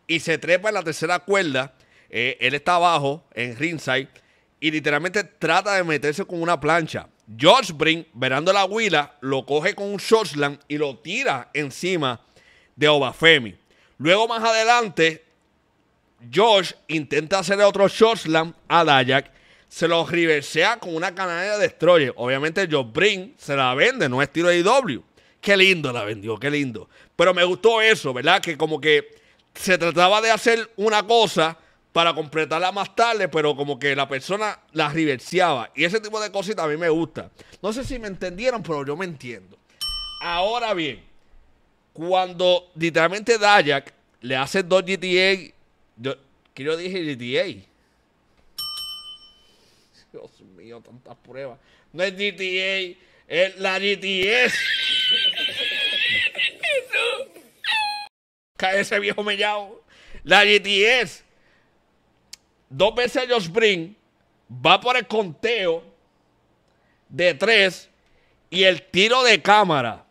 y se trepa en la tercera cuerda. Eh, él está abajo en ringside y literalmente trata de meterse con una plancha. George Brink, verando la huila, lo coge con un slam y lo tira encima de Obafemi. Luego, más adelante, George intenta hacerle otro short slam a Dayak. Se lo reversea con una canadera de destroyer. Obviamente, Josh Brink se la vende, no es tiro de IW. Qué lindo la vendió, qué lindo. Pero me gustó eso, ¿verdad? Que como que se trataba de hacer una cosa para completarla más tarde, pero como que la persona la reverseaba. Y ese tipo de cositas a mí me gusta. No sé si me entendieron, pero yo me entiendo. Ahora bien, cuando literalmente Dayak le hace dos GTA, yo, yo dije GTA. Dios mío, tantas pruebas. No es GTA, la GTS. Cae ese viejo mellado La GTS. Dos veces los Brin. va por el conteo de tres y el tiro de cámara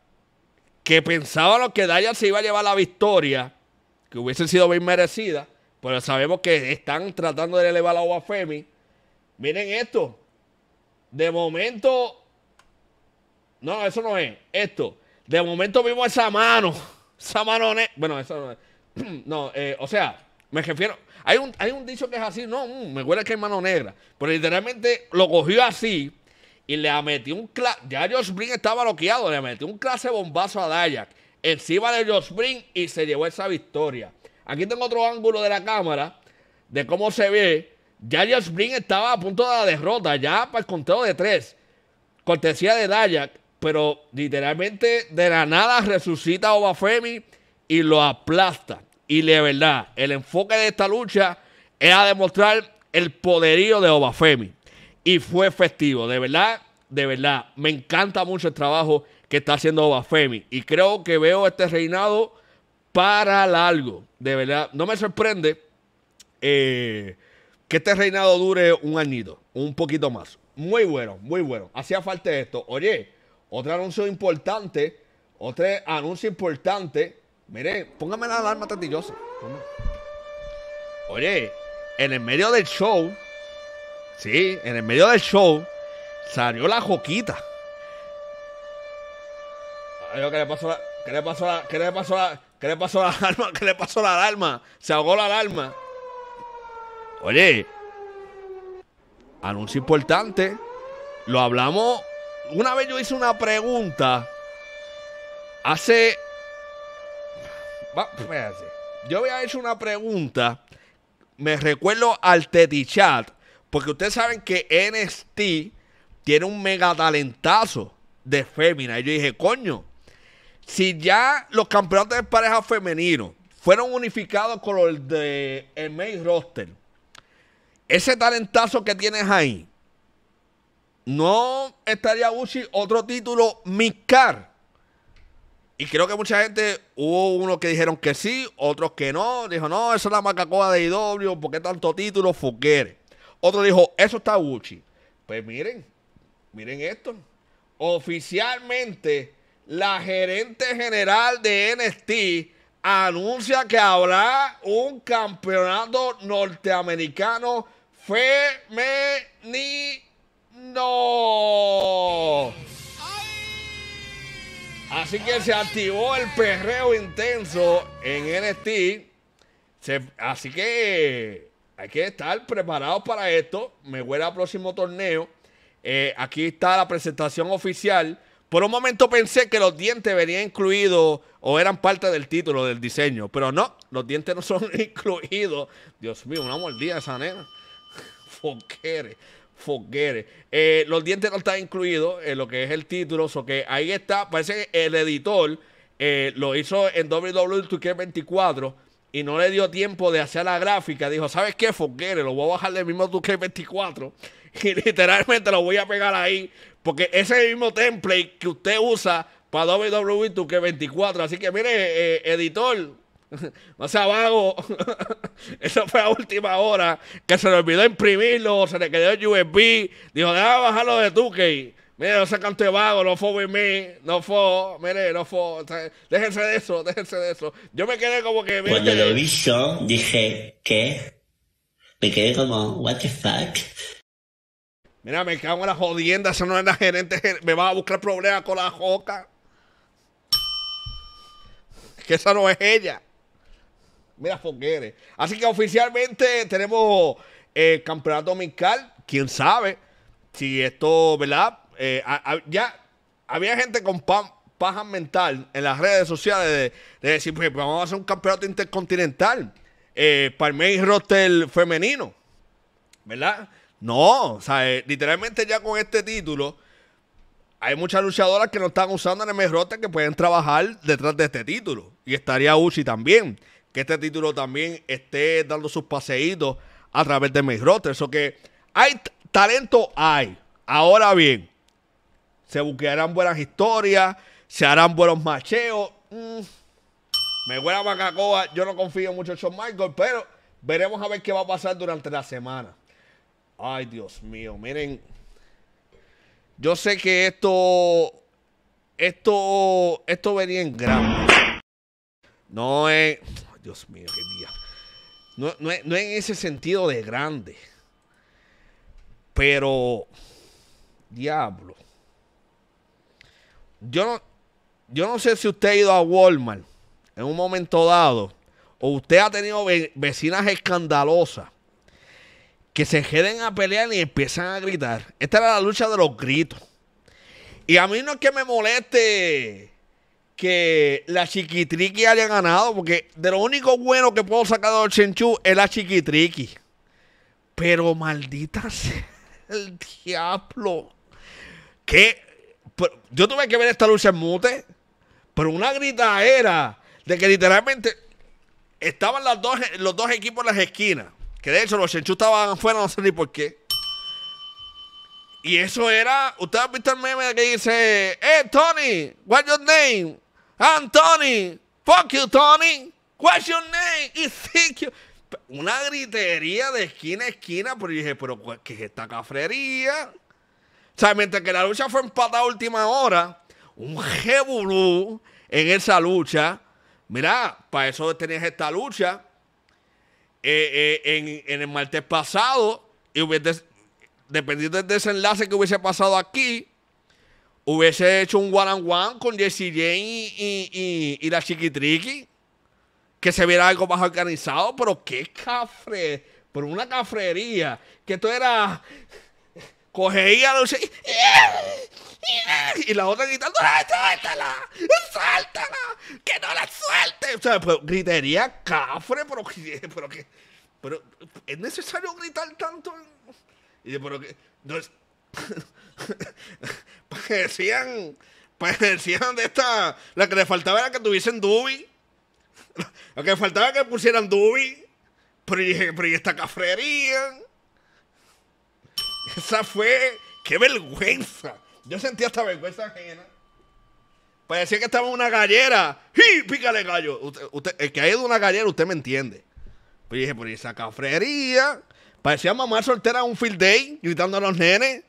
que pensaban que Daya se iba a llevar la victoria, que hubiese sido bien merecida, pero sabemos que están tratando de elevar la agua Miren esto. De momento, no, eso no es. Esto. De momento vimos esa mano. Esa mano. Bueno, eso no es. No, eh, o sea, me refiero. Hay un, hay un dicho que es así, no, mm, me huele que hay mano negra. Pero literalmente lo cogió así y le metió un clase. Ya Josh Brin estaba bloqueado, le metió un clase bombazo a Dayak encima de Josh Brin y se llevó esa victoria. Aquí tengo otro ángulo de la cámara de cómo se ve. Ya Josh Brink estaba a punto de la derrota, ya para el conteo de tres. Cortesía de Dayak pero literalmente de la nada resucita Obafemi y lo aplasta. Y de verdad, el enfoque de esta lucha era demostrar el poderío de Obafemi. Y fue festivo, de verdad, de verdad. Me encanta mucho el trabajo que está haciendo Obafemi. Y creo que veo este reinado para largo, de verdad. No me sorprende eh, que este reinado dure un añito, un poquito más. Muy bueno, muy bueno. Hacía falta esto. Oye, otro anuncio importante. Otro anuncio importante. Mire, póngame la alarma tatillosa. Oye, en el medio del show. Sí, en el medio del show. Salió la joquita. ¿Qué le pasó la.? ¿Qué le pasó la.? ¿Qué le pasó la.? ¿Qué le pasó la alarma? ¿Qué le pasó la alarma? Se ahogó la alarma. Oye, anuncio importante. Lo hablamos una vez yo hice una pregunta hace... Yo había hecho una pregunta, me recuerdo al Teddy Chat, porque ustedes saben que NST tiene un mega talentazo de fémina. Y yo dije, coño, si ya los campeonatos de pareja femenino fueron unificados con los de el main roster, ese talentazo que tienes ahí, ¿No estaría Uchi otro título Miscar? Y creo que mucha gente, hubo unos que dijeron que sí, otros que no. Dijo, no, eso es la macacoa de IW, ¿por qué tanto título? Fuquere. Otro dijo, eso está Gucci. Pues miren, miren esto. Oficialmente, la gerente general de NST anuncia que habrá un campeonato norteamericano femenino. ¡No! Así que se activó el perreo intenso en NST. así que hay que estar preparados para esto. Me huele al próximo torneo. Eh, aquí está la presentación oficial. Por un momento pensé que los dientes venían incluidos o eran parte del título, del diseño. Pero no, los dientes no son incluidos. Dios mío, una mordida esa nena. Foquere forget eh, los dientes no están incluidos en lo que es el título, so que ahí está. Parece que el editor eh, lo hizo en WWE 2K24 y no le dio tiempo de hacer la gráfica. Dijo, ¿sabes qué? Fogueres. lo voy a bajar del mismo 2K24 y literalmente lo voy a pegar ahí porque ese mismo template que usted usa para WWE 2K24. Así que mire, eh, editor no sea vago. Eso fue a última hora. Que se le olvidó imprimirlo. Se le quedó el USB. Dijo, déjame bajarlo de Tukey. Mire, no se cante vago, no fue me, no fue, mire, no fue. Déjense de eso, déjense de eso. Yo me quedé como que. Cuando lo vi yo, dije, ¿qué? Me quedé como, ¿what the fuck? Mira, me cago en la jodienda, eso no es la gerente, me va a buscar problemas con la joca. Que esa no es ella. Mira, foguere. Así que oficialmente tenemos eh, campeonato dominical. Quién sabe si esto, ¿verdad? Eh, ya había gente con paja mental en las redes sociales de, decir, pues, pues vamos a hacer un campeonato intercontinental eh, para el main roster femenino. ¿Verdad? No, o sea, eh, literalmente ya con este título hay muchas luchadoras que no están usando en el roster que pueden trabajar detrás de este título. Y estaría Uchi también que este título también esté dando sus paseitos a través de mis roster. que hay talento, hay. Ahora bien, se buscarán buenas historias, se harán buenos macheos. Mm. Me huele a Macacoa, yo no confío mucho en Shawn Michael. pero veremos a ver qué va a pasar durante la semana. Ay, Dios mío, miren. Yo sé que esto. Esto. Esto venía en gran. No es. Dios mío, qué día. No, no, en ese sentido de grande. Pero, diablo. Yo no, yo no sé si usted ha ido a Walmart en un momento dado o usted ha tenido vecinas escandalosas que se queden a pelear y empiezan a gritar. Esta era la lucha de los gritos. Y a mí no es que me moleste que la chiquitriqui haya ganado, porque de lo único bueno que puedo sacar De los Chenchu es la chiquitriqui. Pero maldita sea el diablo. Que yo tuve que ver esta lucha en mute, pero una grita era de que literalmente estaban dos, los dos equipos en las esquinas. Que de hecho los chenchú estaban afuera, no sé ni por qué. Y eso era. ¿Ustedes han visto el meme que dice: ¡Eh, hey, Tony! ¿What's your name? Anthony, Fuck you, Tony. What's your name? you Una gritería de esquina a esquina, pero yo dije, pero ¿qué es esta cafrería? O sea, mientras que la lucha fue empatada a última hora, un jebulú en esa lucha. Mira, para eso tenías esta lucha eh, eh, en, el martes pasado y hubiese, dependiendo del desenlace que hubiese pasado aquí, Hubiese hecho un one on one con Jesse Jane y, y, y, la Chiquitriqui. Que se viera algo más organizado. Pero qué cafre. Por una cafrería. Que esto era. Cogería los. Y la otra gritando, ¡suéltala! ¡Suéltala! ¡Que no la suelte! O sea, gritería cafre, pero, Pero es necesario gritar tanto. Y pero que. No es, parecían, parecían de esta, la que le faltaba era que tuviesen dubi, lo que le faltaba era que pusieran dubi, pero dije, pero y esta cafrería, esa fue, qué vergüenza, yo sentía esta vergüenza ajena. Parecía que estaba en una gallera. ¡Y pícale gallo! el que ha ido una gallera, usted me entiende. Pero dije, pero esa cafrería. Parecía mamá soltera un field day, gritando a los nenes.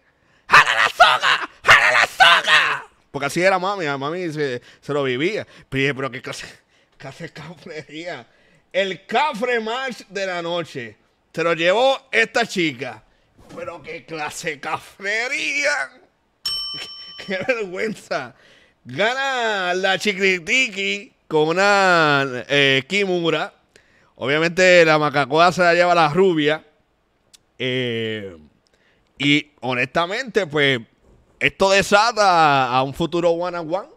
¡Jala la soga! ¡Jala la soga! Porque así era mami, a mami se, se lo vivía. Pero, pero qué clase, clase El cafre match de la noche. Se lo llevó esta chica. Pero qué clase cafrería. qué, vergüenza. Gana la chiquitiki con una eh, Kimura. Obviamente la macacoa se la lleva la rubia. Eh, y honestamente, pues, esto desata a un futuro one on one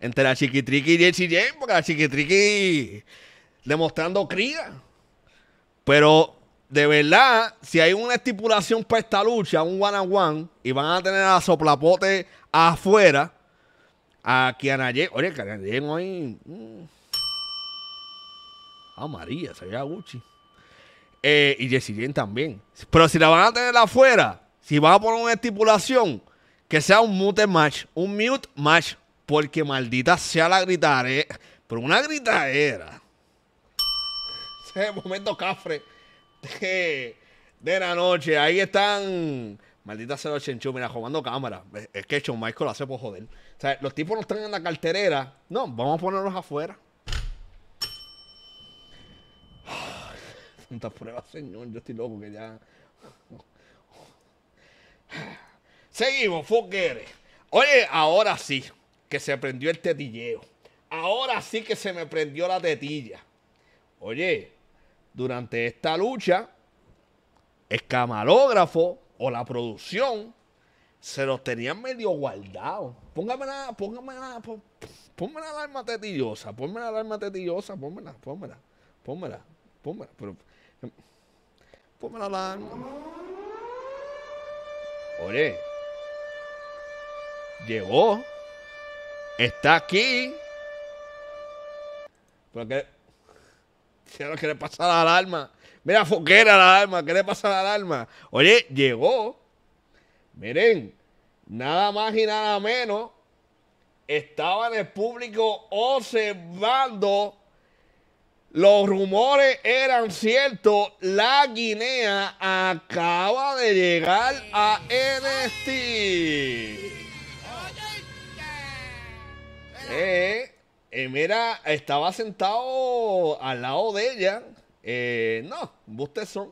entre la Chiquitriqui y Jesse Jane, porque la Chiquitriqui demostrando cría. Pero de verdad, si hay una estipulación para esta lucha, un one on one, y van a tener a Soplapote afuera, a Kiana Oye, Kiana no hoy. Mm. Ah, María, se a Gucci. Eh, y Jessy Jane también. Pero si la van a tener afuera, si vas a poner una estipulación, que sea un mute match, un mute match, porque maldita sea la gritaré, pero una gritadera. Ese momento cafre de, la noche. Ahí están, maldita sea los chenchú, mira, jugando cámara. Es que Shawn Michael lo hace por joder. O sea, los tipos nos traen en la carterera. No, vamos a ponerlos afuera. Tantas prueba, señor. Yo estoy loco que ya. Seguimos, Fogueres. Oye, ahora sí que se prendió el tetilleo. Ahora sí que se me prendió la tetilla. Oye, durante esta lucha, el camarógrafo o la producción se los tenían medio guardados. Póngame la, póngame la, póngame la alarma tetillosa, póngame la alarma tetillosa, la, póngame la, póngame la, póngame la alarma. Oye, llegó, está aquí. ¿Pero qué? le pasa la alarma? Mira, foquera la alarma, ¿qué le pasa a la alarma? Oye, llegó. Miren, nada más y nada menos. Estaba en el público observando los rumores eran ciertos. La Guinea acaba de llegar a NXT. Eh, eh, mira, estaba sentado al lado de ella. Eh, no, ustedes son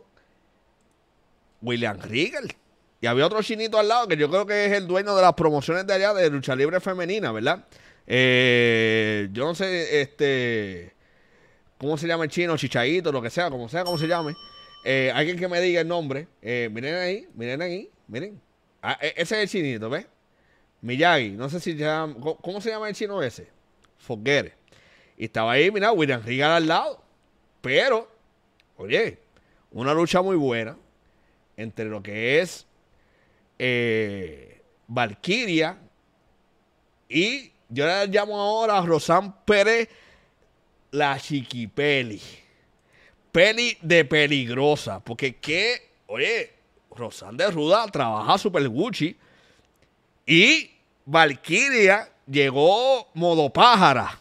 William Riegel. Y había otro chinito al lado que yo creo que es el dueño de las promociones de allá de lucha libre femenina, ¿verdad? Eh, yo no sé, este. ¿Cómo se llama el chino? Chichaito, lo que sea, como sea, como se llame. Eh, alguien que me diga el nombre. Eh, miren ahí, miren ahí, miren. Ah, e, ese es el chinito, ¿ves? Miyagi, no sé si llama... ¿Cómo se llama el chino ese? Foguere. Y estaba ahí, mira, William Regal al lado. Pero, oye, una lucha muy buena entre lo que es eh, Valkyria y yo le llamo ahora a Rosán Pérez la chiquipeli. Peli de peligrosa. Porque qué, oye, de Ruda trabaja super Gucci. Y Valkyria llegó modo pájara.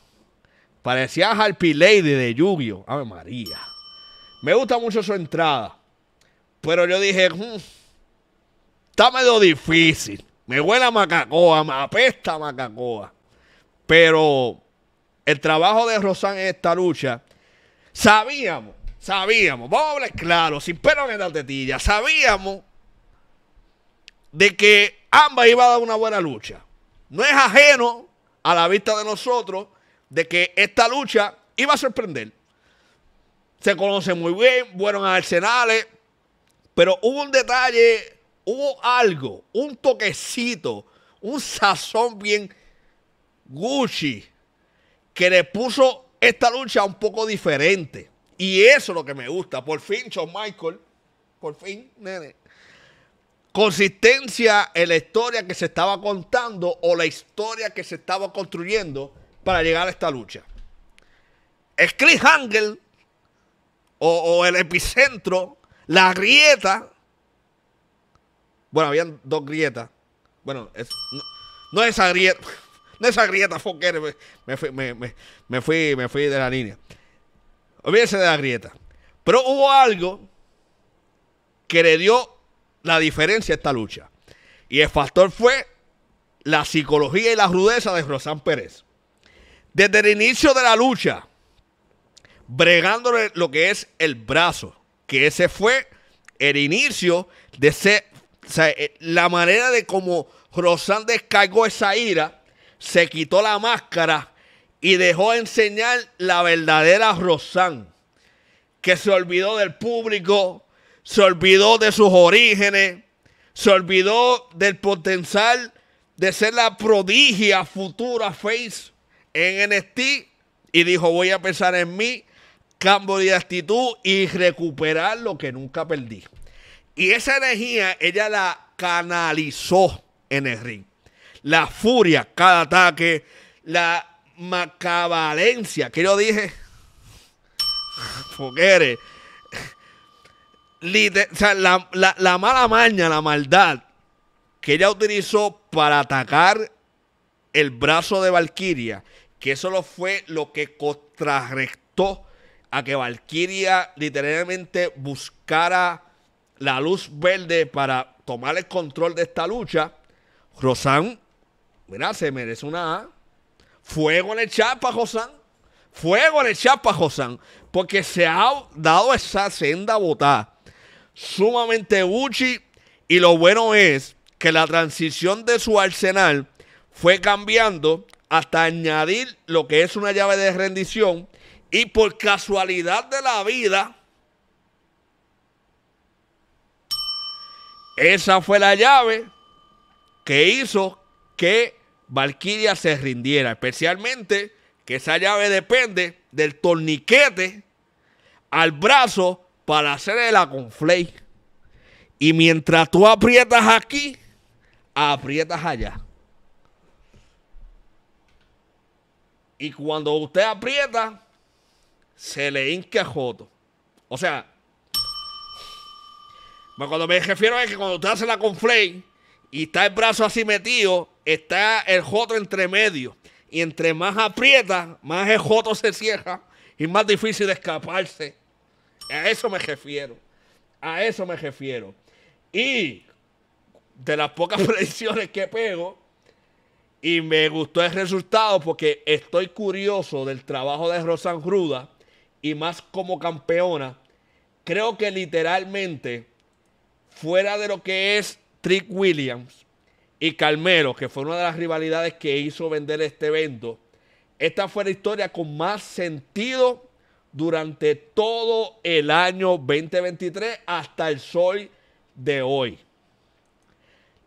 Parecía Harpy Lady de yu gi Ave María. Me gusta mucho su entrada. Pero yo dije, mm, está medio difícil. Me huele a macacoa, me apesta macacoa. Pero el trabajo de Rosan en esta lucha, sabíamos, sabíamos, vamos a hablar claro, sin pelo en la tetilla, sabíamos de que ambas iban a dar una buena lucha. No es ajeno a la vista de nosotros de que esta lucha iba a sorprender. Se conocen muy bien, fueron a arsenales, pero hubo un detalle, hubo algo, un toquecito, un sazón bien Gucci que le puso esta lucha un poco diferente. Y eso es lo que me gusta. Por fin, Shawn Michael. Por fin, nene. Consistencia en la historia que se estaba contando o la historia que se estaba construyendo para llegar a esta lucha. Es Chris Angle o, el epicentro, la grieta. Bueno, habían dos grietas. Bueno, es, no, es esa grieta de esa grieta fue Me, me, fui, me, fui, de la línea. Olvídense de la grieta. Pero hubo algo que le dio la diferencia a esta lucha. Y el factor fue la psicología y la rudeza de Rosán Pérez. Desde el inicio de la lucha, bregándole lo que es el brazo, que ese fue el inicio de eh, la manera de cómo Rosán descargó esa ira se quitó la máscara y dejó enseñar la verdadera Rosan, que se olvidó del público, se olvidó de sus orígenes, se olvidó del potencial de ser la prodigia futura face en NXT y dijo voy a pensar en mí, cambio de actitud y recuperar lo que nunca perdí. Y esa energía ella la canalizó en el ring la furia, cada ataque, la macabalencia, que yo dije, fogueres, o la, mala maña, la maldad que ella utilizó para atacar el brazo de Valkyria, que eso fue lo que contrarrestó a que Valkyria literalmente buscara la luz verde para tomar el control de esta lucha. Rosan Mira, se merece una A. Fuego en el chapa, Josán. Fuego en el chapa, Josán. Porque se ha dado esa senda botada. Sumamente Gucci. Y lo bueno es que la transición de su arsenal fue cambiando hasta añadir lo que es una llave de rendición. Y por casualidad de la vida, esa fue la llave que hizo que Valkyria se rindiera, especialmente que esa llave depende del torniquete al brazo para hacer la conflay. Y mientras tú aprietas aquí, aprietas allá. Y cuando usted aprieta, se le hinca joto. O sea, cuando me refiero a que cuando usted hace la conflay, y está el brazo así metido, está el joto entre medio. Y entre más aprieta, más el joto se cierra y más difícil de escaparse. A eso me refiero. A eso me refiero. Y de las pocas predicciones que pego, y me gustó el resultado porque estoy curioso del trabajo de Rosan Gruda y más como campeona. Creo que literalmente, fuera de lo que es Trick Williams y Calmero, que fue una de las rivalidades que hizo vender este evento. Esta fue la historia con más sentido durante todo el año 2023 hasta el sol de hoy.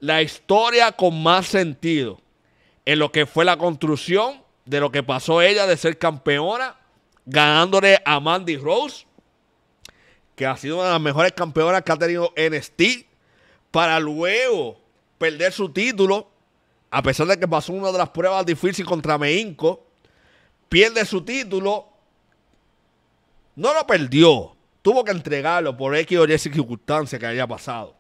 La historia con más sentido en lo que fue la construcción de lo que pasó ella de ser campeona, ganándole a Mandy Rose, que ha sido una de las mejores campeonas que ha tenido NST para luego perder su título, a pesar de que pasó una de las pruebas difíciles contra Meinco, pierde su título, no lo perdió, tuvo que entregarlo por X o Y circunstancias que haya pasado.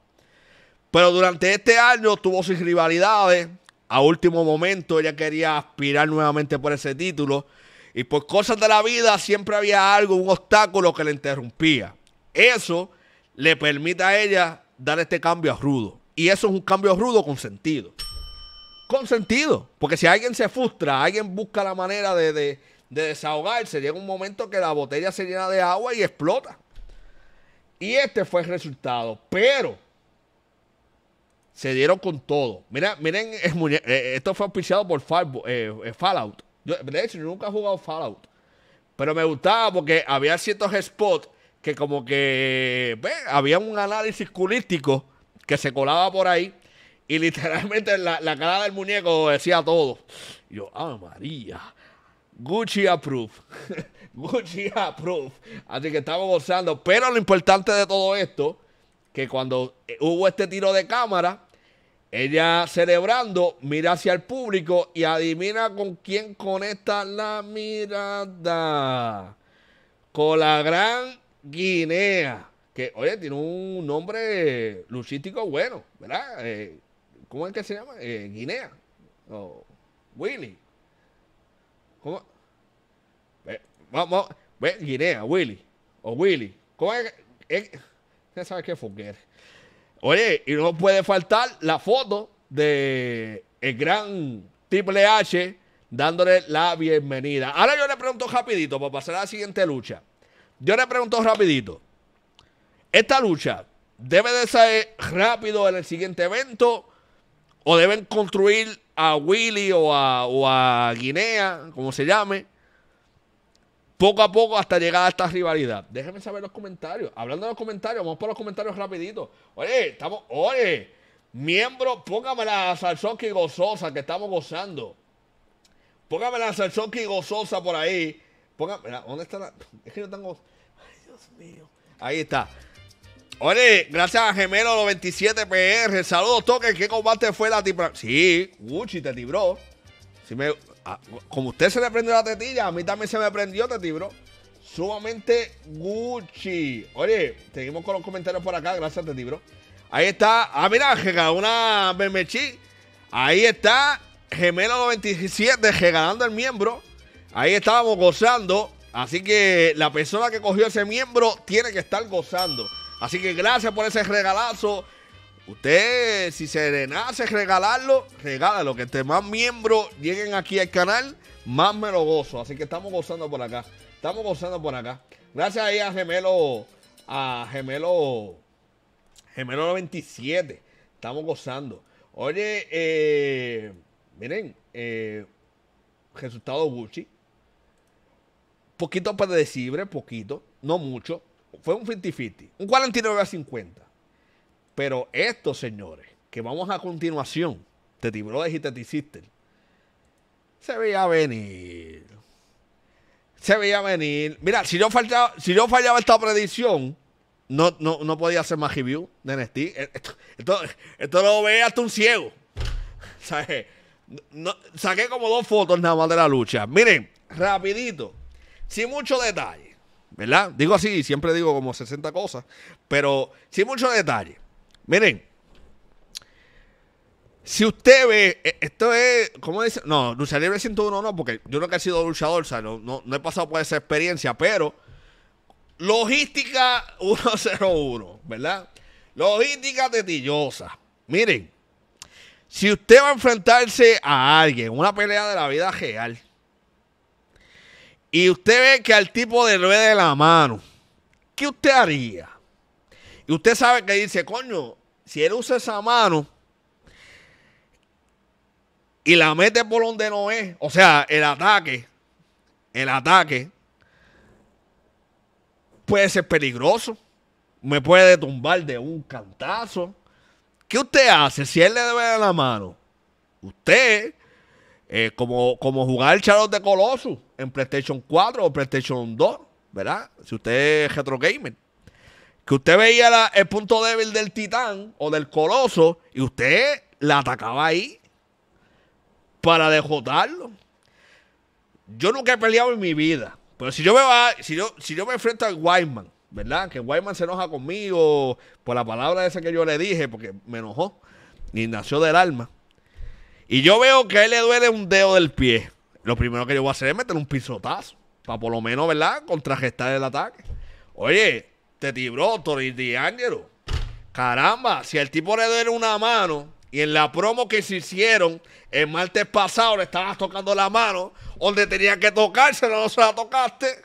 Pero durante este año tuvo sus rivalidades, a último momento ella quería aspirar nuevamente por ese título y por cosas de la vida siempre había algo, un obstáculo que le interrumpía. Eso le permite a ella dar este cambio a rudo. Y eso es un cambio rudo con sentido. Con sentido. Porque si alguien se frustra, alguien busca la manera de, de, desahogarse, llega un momento que la botella se llena de agua y explota. Y este fue el resultado. Pero se dieron con todo. Mira, miren, eh, eh, esto fue auspiciado por eh, Fallout. de hecho, yo nunca he jugado Fallout. Pero me gustaba porque había ciertos spots que como que había un análisis culístico que se colaba por ahí y literalmente la, cara del muñeco decía todo. yo, ah, María, Gucci approve, Gucci approve. Así que estamos gozando. Pero lo importante de todo esto, que cuando eh, hubo este tiro de cámara, ella celebrando, mira hacia el público y adivina con quién conecta la mirada. Con la gran Guinea, que oye, tiene un nombre luchístico bueno, ¿verdad? Eh, ¿Cómo es que se llama? Eh, Guinea. O Willy. ¿Cómo? vamos, ve, Guinea, Willy. O Willy. ¿Cómo es que.? sabe qué Oye, y no puede faltar la foto de el gran Triple H dándole la bienvenida. Ahora yo le pregunto rapidito para pasar a la siguiente lucha. Yo le pregunto rapidito. ¿Esta lucha debe de ser rápido en el siguiente evento? ¿O deben construir a Willy o a, Guinea, como se llame? poco a poco hasta llegar a esta rivalidad. Déjenme saber los comentarios. Hablando de los comentarios, vamos por los comentarios rapidito. Oye, estamos, oye, miembro, póngame la salsoki gozosa que estamos gozando. Póngame la salsoki gozosa por ahí. Ponga, ¿dónde está la.? Es que no tengo. Ay, Dios mío. Ahí está. Oye, gracias a Gemelo 97 PR. Saludos, Toque. ¿Qué combate fue la tipa...? Sí, Gucci te tibró. Si ah, como usted se le prendió la tetilla, a mí también se me prendió, te tibró. Sumamente Gucci. Oye, seguimos con los comentarios por acá. Gracias, te tibró. Ahí está. Ah, mira, una Bemechi. Ahí está. Gemelo 97 regalando el miembro. Ahí estábamos gozando. Así que la persona que cogió ese miembro tiene que estar gozando. Así que gracias por ese regalazo. Usted, si se le nace regalarlo, regálalo. Que este más miembros lleguen aquí al canal, más me lo gozo. Así que estamos gozando por acá. Estamos gozando por acá. Gracias ahí a Gemelo. A Gemelo. Gemelo 97. Estamos gozando. Oye, eh, miren, eh, resultado Gucci poquito predecible, poquito, no mucho. Fue un 50-50, un 49 a 50. Pero estos señores, que vamos a continuación, te Brothers y te se veía venir. Se veía venir. Mira, si yo fallaba, si yo fallaba esta predicción, no, no, podía hacer más review de NST. E, esto, lo veía hasta un ciego. saqué como dos fotos nada más de la lucha. Miren, rapidito sin mucho detalle, ¿verdad? Digo así, siempre digo como 60 cosas, pero sin mucho detalle. Miren, si usted ve, e, esto es, ¿cómo dice? No, lucha libre 101 no, porque yo nunca he sido luchador, o sea, no, no, he pasado por esa experiencia, pero logística 101, ¿verdad? Logística tetillosa. Miren, si usted va a enfrentarse a alguien, una pelea de la vida real, y usted ve que al tipo de de la mano, ¿qué usted haría? Y usted sabe que dice, coño, si él usa esa mano y la mete por donde no es, o sea, el ataque, el ataque puede ser peligroso, me puede tumbar de un cantazo. ¿Qué usted hace si él le debe la mano? Usted eh, como, como jugar el Shadow de coloso en PlayStation 4 o PlayStation 2, ¿verdad? Si usted es retro gamer. Que usted veía el punto débil del titán o del coloso y usted la atacaba ahí para derrotarlo. Yo nunca he peleado en mi vida. Pero si yo me, va, si yo, si yo me enfrento al Wyman, ¿verdad? Que Wyman se enoja conmigo por la palabra esa que yo le dije, porque me enojó y nació del alma. Y yo veo que a él le duele un dedo del pie. Lo primero que yo voy a hacer es meter un pisotazo. Para por lo menos, ¿verdad? Contragestar el ataque. Oye, te tibró Tori D'Angelo. Caramba, si al tipo le duele una mano y en la promo que se hicieron el martes pasado le estabas tocando la mano donde tenía que tocársela, no se la tocaste.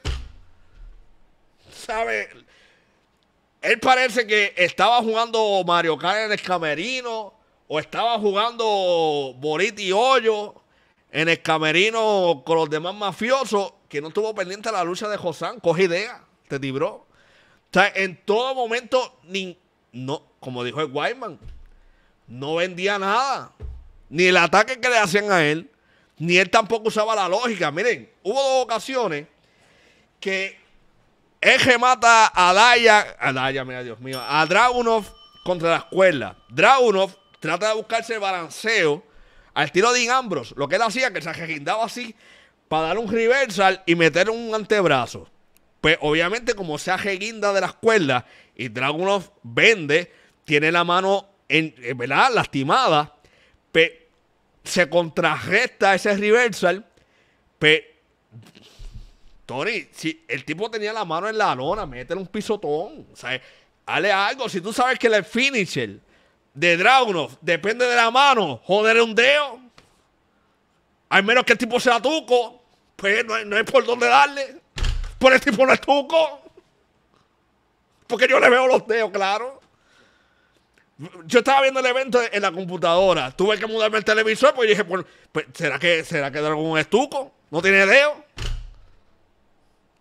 ¿Sabes? Él parece que estaba jugando Mario Kart en el camerino o estaba jugando Boriti y Hoyo en el camerino con los demás mafiosos, que no estuvo pendiente a la lucha de Josán, coge idea, te libró. O sea, en todo momento, ni, no, como dijo el no vendía nada. Ni el ataque que le hacían a él, ni él tampoco usaba la lógica. Miren, hubo dos ocasiones que Eje mata a Daya, a Daya, mira Dios mío, a Dragunov contra la escuela. Dragunov trata de buscarse el balanceo al tiro de Ambrose. Lo que él hacía, que se agindaba así para dar un reversal y meter un antebrazo. Pues obviamente, como se ajeguinda de las cuerdas y Dragunov vende, tiene la mano en, eh, ¿verdad? lastimada, pues, se contrarresta ese reversal. Pues, Tony, si el tipo tenía la mano en la lona, métele un pisotón. O sea, Hale algo. Si tú sabes que el finisher de Dragunov depende de la mano, joder un dedo. Al menos que el tipo sea tuco, pues no es por dónde darle. por el tipo no es tuco. Porque yo le veo los dedos, claro. Yo estaba viendo el evento en la computadora. Tuve que mudarme el televisor pues dije, pues, ¿será que será que Dragon es tuco? No tiene dedo.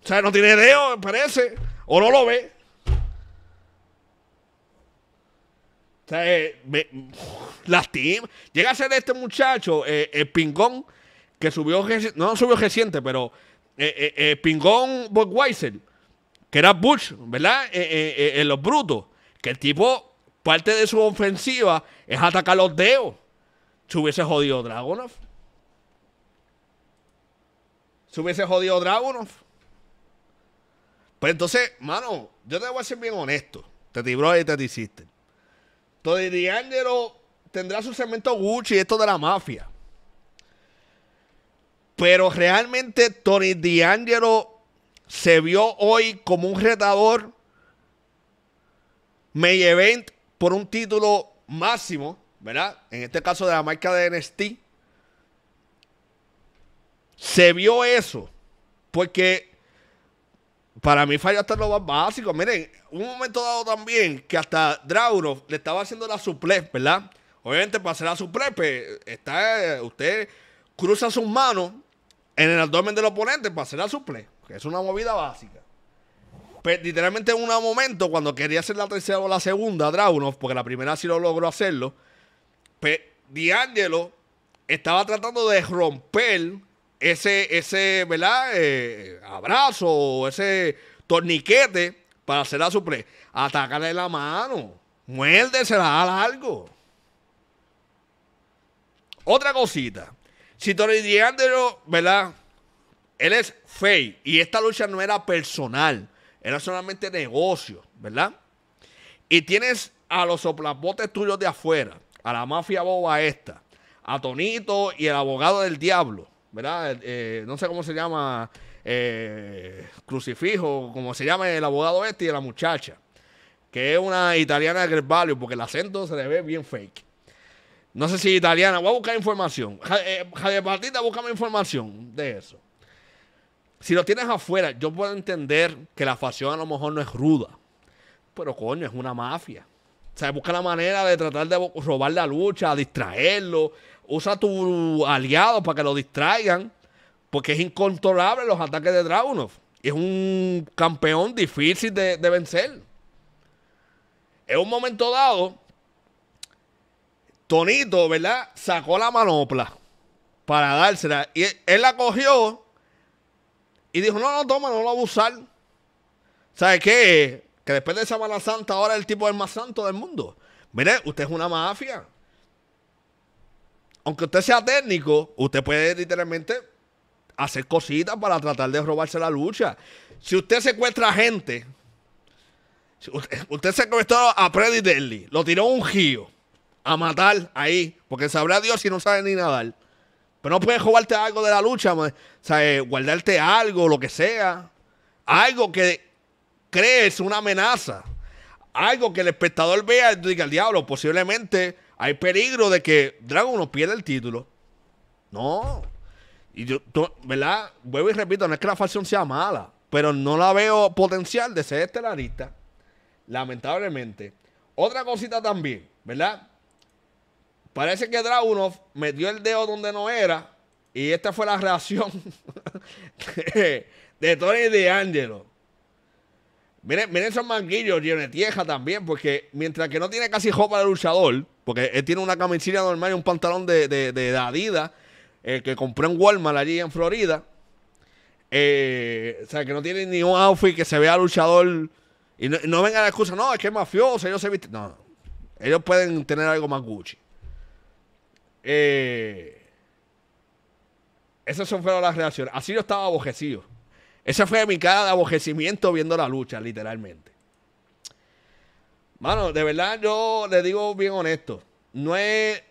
O sea, no tiene dedo, parece. O no lo ve. sea, eh, lastima. Llega a ser este muchacho, el eh, eh, Pingón, que subió, no subió reciente, pero El Pingón Budweiser, que era Bush, ¿verdad? en los brutos. Que el tipo, parte de su ofensiva es atacar los dedos. Se hubiese jodido Dragonov. Se hubiese jodido Dragonov. Pues entonces, mano, yo te voy a ser bien honesto. Te tibró y te hiciste. Tony D'Angelo tendrá su segmento Gucci, esto de la mafia. Pero realmente Tony D'Angelo se vio hoy como un retador May event por un título máximo, ¿verdad? En este caso de la marca de NXT. Se vio eso porque para mí falló hasta lo más básico. Miren, un momento dado también que hasta Drauro le estaba haciendo la suplex, ¿verdad? Obviamente, para hacer la suplex, pues, está, eh, usted cruza sus manos en el abdomen del oponente para hacer la suplex, que es una movida básica. Pero pues, literalmente en un momento, cuando quería hacer la tercera o la segunda, Drauro porque la primera sí lo logró hacerlo, pues, D'Angelo estaba tratando de romper ese, ese ¿verdad? Eh, abrazo o ese torniquete para hacer la suple. Atácale la mano. Muérdesela, a algo. Otra cosita. Si Tony D'Angelo, ¿verdad? Él es fake y esta lucha no era personal, era solamente negocio, ¿verdad? Y tienes a los soplapotes tuyos de afuera, a la mafia boba esta, a Tonito y el abogado del diablo, ¿verdad? Eh, eh, no sé cómo se llama, eh, crucifijo, como se llama el abogado este y la muchacha, que es una italiana de Value porque el acento se le ve bien fake. No sé si italiana, voy a buscar información. Eh, Javier Partida, búscame información de eso. Si lo tienes afuera, yo puedo entender que la facción a lo mejor no es ruda, pero coño, es una mafia sea, busca la manera de tratar de robar la lucha, distraerlo. Usa a tu aliado para que lo distraigan. Porque es incontrolable los ataques de Dragunov. Es un campeón difícil de, vencer. En un momento dado, Tonito, ¿verdad? Sacó la manopla para dársela. Y él, la cogió y dijo, no, no, toma, no lo voy a abusar. ¿Sabes qué? Que después de Semana Santa, ahora el tipo es el más santo del mundo. Mire, usted es una mafia. Aunque usted sea técnico, usted puede literalmente hacer cositas para tratar de robarse la lucha. Si usted secuestra gente, usted, secuestró a Freddy Daly, lo tiró un giro. a matar ahí, porque sabrá Dios si no sabe ni nadar. Pero no puede robarte algo de la lucha, o sea, eh, guardarte algo, lo que sea. Algo que crees una amenaza. Algo que el espectador vea y diga, el diablo, posiblemente hay peligro de que Dragon pierda el título. No. Y yo, ¿verdad? Vuelvo y repito, no es que la facción sea mala, pero no la veo potencial de ser estelarista, lamentablemente. Otra cosita también, ¿verdad? Parece que Dragunov metió el dedo donde no era y esta fue la reacción de Tony de Angelo. Miren, miren esos manguillos, Tieja también, porque mientras que no tiene casi jopa de luchador, porque él tiene una camisilla normal y un pantalón de, de, Adidas, que compró en Walmart allí en Florida. Eh, o sea, que no tiene ni un outfit que se vea luchador. Y no, venga la excusa, no, es que es mafioso, ellos se visten. No, ellos pueden tener algo más Gucci. Eh, esas son fueron las reacciones. Así yo estaba abojecido. Esa fue mi cara de abojecimiento viendo la lucha, literalmente. Mano, de verdad yo le digo bien honesto. No es,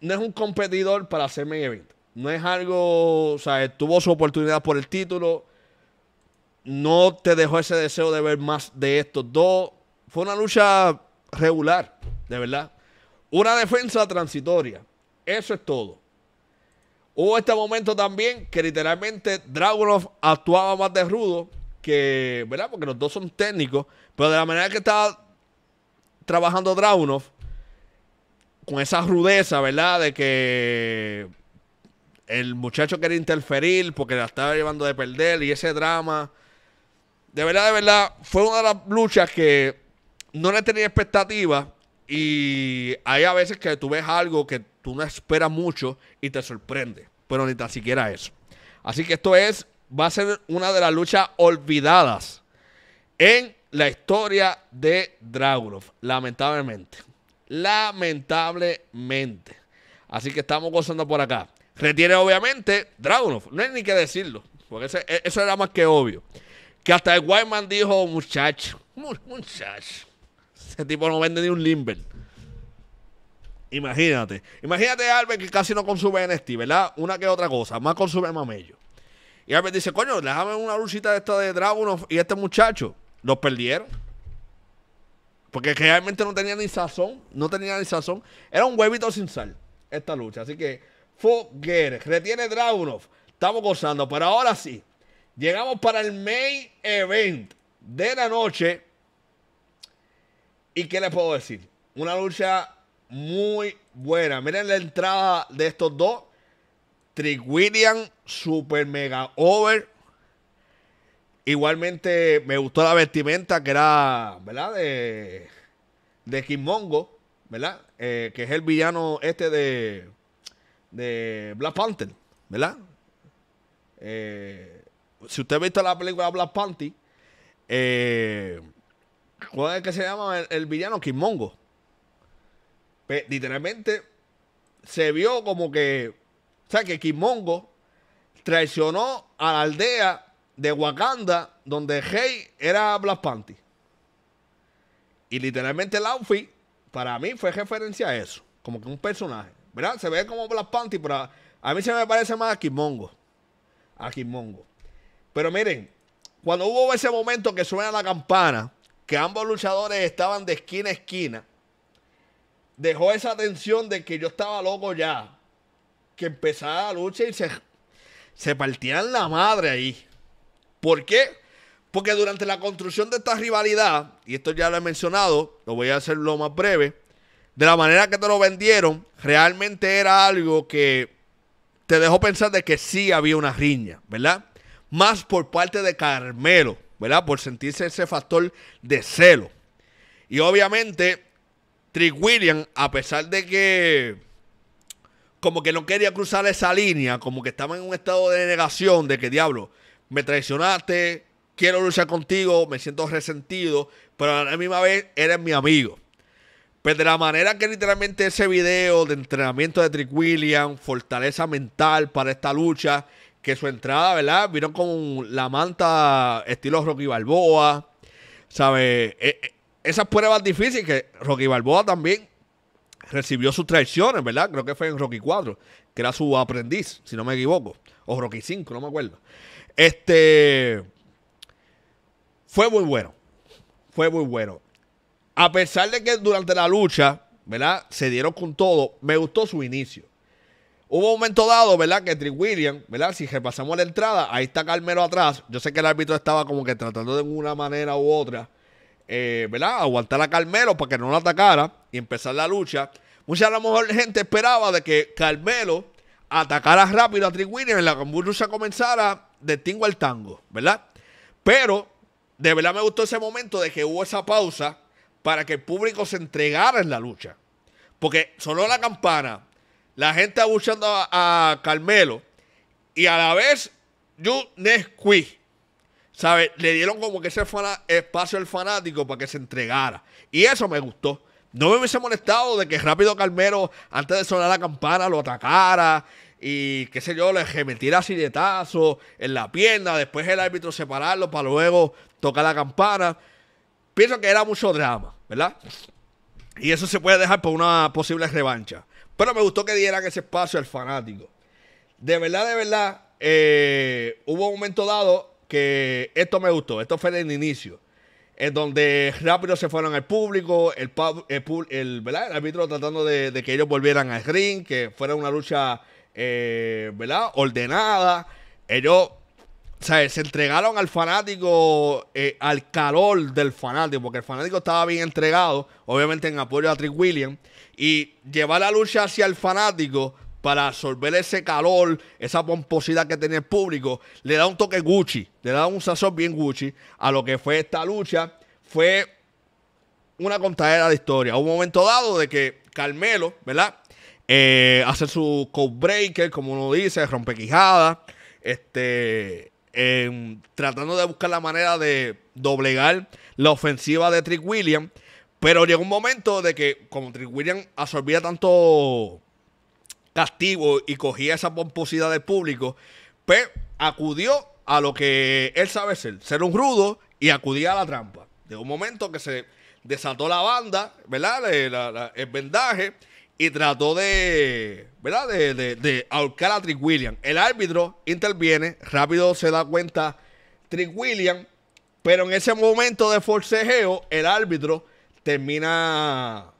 no es un competidor para hacerme event. No es algo, o sea, tuvo su oportunidad por el título. No te dejó ese deseo de ver más de estos dos. Fue una lucha regular, de verdad. Una defensa transitoria. Eso es todo. Hubo este momento también que literalmente Dragunov actuaba más de rudo que, ¿verdad? Porque los dos son técnicos, pero de la manera que estaba trabajando Dragunov, con esa rudeza, ¿verdad? De que el muchacho quería interferir porque la estaba llevando de perder y ese drama. De verdad, de verdad, fue una de las luchas que no le tenía expectativa y hay a veces que tú ves algo que tú no esperas mucho y te sorprende. Pero ni tan siquiera eso. Así que esto es, va a ser una de las luchas olvidadas en la historia de Dragunov. Lamentablemente. Lamentablemente. Así que estamos gozando por acá. Retiene obviamente Dragunov. No hay ni que decirlo. Porque e, eso era más que obvio. Que hasta el Whiteman dijo, muchacho, muchacho. Ese tipo no vende ni un limber. Imagínate. Imagínate a Albert que casi no consume NST, ¿verdad? Una que otra cosa. Más consume mamello. Y Albert dice, coño, déjame una luchita de esta de Dragunov y este muchacho. Los perdieron. Porque realmente no tenía ni sazón. No tenía ni sazón. Era un huevito sin sal esta lucha. Así que, Fugger, Retiene Dragunov. Estamos gozando. Pero ahora sí. Llegamos para el main event de la noche. ¿Y qué les puedo decir? Una lucha muy buena. Miren la entrada de estos dos. Trick William, super mega over. Igualmente me gustó la vestimenta que era, ¿verdad? De, de Mongo ¿verdad? Eh, que es el villano este de, de Black Panther, ¿verdad? Eh, si usted ha visto la película Black Panther, eh, ¿cuál es que se llama el, el villano? Kimongo. Pues, literalmente se vio como que, o sea, que Kimongo traicionó a la aldea de Wakanda donde Hey era Black Panty. Y literalmente el para mí fue referencia a eso, como que un personaje, ¿verdad? Se ve como Black Panty, pero a, mí se me parece más a Kimongo. A Kimongo. Pero miren, cuando hubo ese momento que suena la campana, que ambos luchadores estaban de esquina a esquina, dejó esa tensión de que yo estaba loco ya. Que empezaba la lucha y se, se partían la madre ahí. ¿Por qué? Porque durante la construcción de esta rivalidad, y esto ya lo he mencionado, lo voy a hacer lo más breve, de la manera que te lo vendieron, realmente era algo que te dejó pensar de que sí había una riña, ¿verdad? Más por parte de Carmelo, ¿verdad? Por sentirse ese factor de celo. Y obviamente Trick Williams, a pesar de que como que no quería cruzar esa línea, como que estaba en un estado de negación de que diablo, me traicionaste, quiero luchar contigo, me siento resentido, pero a la misma vez eres mi amigo. Pero pues de la manera que literalmente ese video de entrenamiento de Trick Williams, fortaleza mental para esta lucha, que su entrada, ¿verdad? Vieron con la manta estilo Rocky Balboa, ¿sabes? E, e, esas pruebas difíciles que Rocky Balboa también recibió sus traiciones, ¿verdad? Creo que fue en Rocky 4, que era su aprendiz, si no me equivoco, o Rocky 5, no me acuerdo. Este fue muy bueno. Fue muy bueno. A pesar de que durante la lucha, ¿verdad? Se dieron con todo, me gustó su inicio. Hubo un momento dado, ¿verdad? Que Trick Williams, ¿verdad? Si repasamos la entrada, ahí está Carmelo atrás. Yo sé que el árbitro estaba como que tratando de una manera u otra eh, ¿verdad? Aguantar a Carmelo para que no lo atacara y empezar la lucha. Mucha mejor gente esperaba de que Carmelo atacara rápido a Triguini Y en la lucha comenzara de tingo al tango, ¿verdad? Pero de verdad me gustó ese momento de que hubo esa pausa para que el público se entregara en la lucha. Porque sonó la campana, la gente abuchando a, Carmelo y a la vez, you Nesquik ¿Sabes? Le dieron como que ese espacio al fanático para que se entregara. Y eso me gustó. No me hubiese molestado de que rápido Calmero antes de sonar la campana, lo atacara y qué sé yo, le metiera silletazos en la pierna. Después el árbitro separarlo para luego tocar la campana. Pienso que era mucho drama, ¿verdad? Y eso se puede dejar por una posible revancha. Pero me gustó que dieran ese espacio al fanático. De verdad, de verdad, eh, hubo un momento dado esto me gustó, esto fue el inicio, en donde rápido se fueron al público, el, el, árbitro tratando de, que ellos volvieran al ring, que fuera una lucha eh, ¿verdad? ordenada, ellos se entregaron al fanático, eh, al calor del fanático, porque el fanático estaba bien entregado, obviamente en apoyo a Trick Williams, y llevar la lucha hacia el fanático para absorber ese calor, esa pomposidad que tenía el público, le da un toque Gucci, le da un sazón bien Gucci a lo que fue esta lucha. Fue una contadera de historia. Un momento dado de que Carmelo, ¿verdad? Eh, hace su co breaker, como uno dice, rompequijada, este, em, tratando de buscar la manera de doblegar la ofensiva de Trick William. Pero llegó un momento de que, como Trick William absorbía tanto castigo y cogía esa pomposidad del público, pero pues, acudió a lo que él sabe ser, ser un rudo y acudía a la trampa. De un momento que se desató la banda, ¿verdad? el vendaje y trató de, ¿verdad? De, de, de, ahorcar a Trick William. El árbitro interviene, rápido se da cuenta Trick William, pero en ese momento de forcejeo, el árbitro termina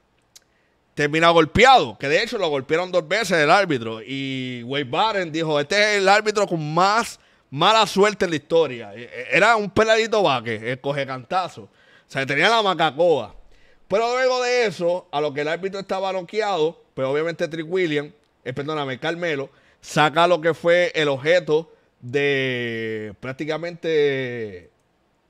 termina golpeado, que de hecho lo golpearon dos veces el árbitro. Y Wade Barron dijo, este es el árbitro con más mala suerte en la historia. E, e, era un peladito vaque, el coge cantazo. O sea, tenía la macacoa. Pero luego de eso, a lo que el árbitro estaba noqueado, pero pues obviamente Trick William, eh, perdóname, Carmelo, saca lo que fue el objeto de prácticamente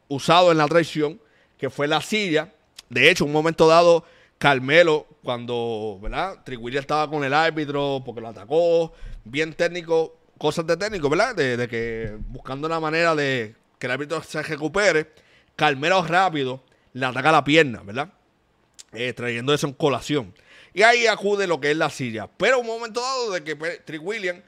usado en la traición, que fue la silla. De hecho, un momento dado, Carmelo, cuando, ¿verdad? William estaba con el árbitro porque lo atacó, bien técnico, cosas de técnico, ¿verdad? De, que buscando una manera de que el árbitro se recupere, Carmelo rápido le ataca la pierna, ¿verdad? Eh, trayendo eso en colación. Y ahí acude lo que es la silla. Pero un momento dado de que pues, Tri William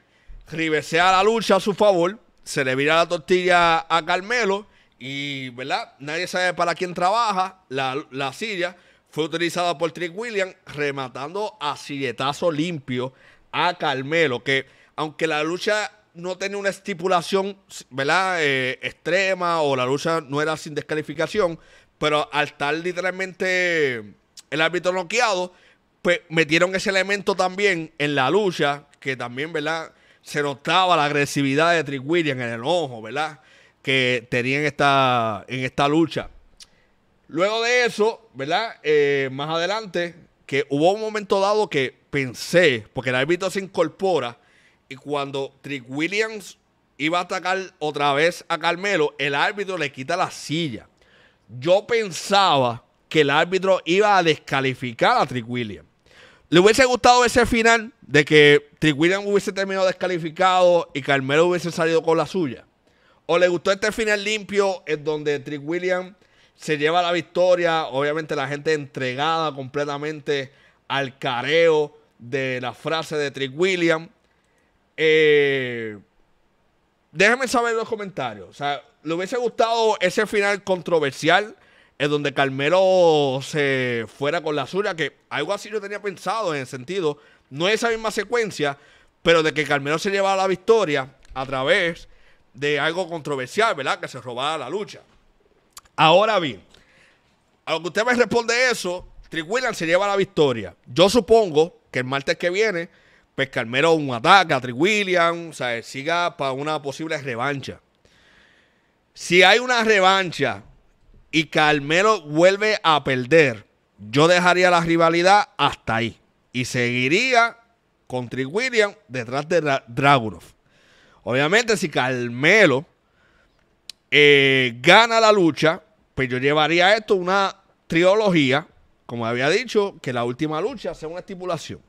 la lucha a su favor, se le vira la tortilla a Carmelo y, ¿verdad? Nadie sabe para quién trabaja la, la silla fue utilizada por Trick Williams, rematando a silletazo limpio a Carmelo, que aunque la lucha no tenía una estipulación, ¿verdad? Eh, extrema o la lucha no era sin descalificación, pero al estar literalmente el árbitro noqueado, pues metieron ese elemento también en la lucha, que también, ¿verdad? Se notaba la agresividad de Trick Williams en el ojo, ¿verdad? Que tenía esta, en esta lucha. Luego de eso, ¿verdad? Eh, más adelante, que hubo un momento dado que pensé, porque el árbitro se incorpora y cuando Trick Williams iba a atacar otra vez a Carmelo, el árbitro le quita la silla. Yo pensaba que el árbitro iba a descalificar a Trick Williams. Le hubiese gustado ese final de que Trick Williams hubiese terminado descalificado y Carmelo hubiese salido con la suya. O le gustó este final limpio en donde Trick Williams se lleva la victoria. Obviamente la gente entregada completamente al careo de la frase de Trick Williams. Eh, déjame saber en los comentarios. O sea, le hubiese gustado ese final controversial en donde Carmelo se fuera con la suya, que algo así yo tenía pensado en el sentido, no es esa misma secuencia, pero de que Carmelo se llevara la victoria a través de algo controversial, ¿verdad? Que se robara la lucha. Ahora bien, a lo que usted me responde eso, Trick se lleva la victoria. Yo supongo que el martes que viene, pues Carmelo un ataque a Trick o sea, siga para una posible revancha. Si hay una revancha y Carmelo vuelve a perder, yo dejaría la rivalidad hasta ahí y seguiría con Trick detrás de Dragunov. Obviamente, si Carmelo eh, gana la lucha, pues yo llevaría esto una trilogía, como había dicho, que la última lucha sea una estipulación.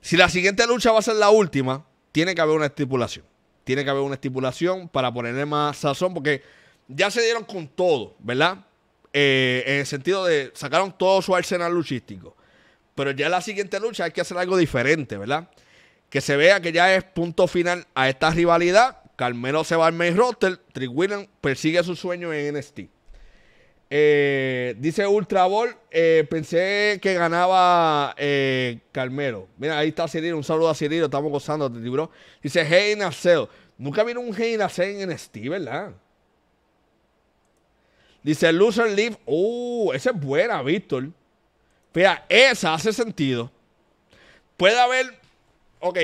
Si la siguiente lucha va a ser la última, tiene que haber una estipulación. Tiene que haber una estipulación para ponerle más sazón, porque ya se dieron con todo, ¿verdad? Eh, en el sentido de sacaron todo su arsenal luchístico. Pero ya la siguiente lucha hay que hacer algo diferente, ¿verdad? Que se vea que ya es punto final a esta rivalidad. Carmelo se va al main roster. Trick persigue su sueño en NXT. Eh, dice Ultra Ball, eh, pensé que ganaba eh, Carmelo. Mira, ahí está Cirilo, un saludo a Cirilo, estamos gozando, Dice Hey Naceo, nunca vino un Hey Naceo en steve ¿verdad? Dice Loser Leaf, uh, esa es buena, Víctor. Mira, esa hace sentido. Puede haber, ok,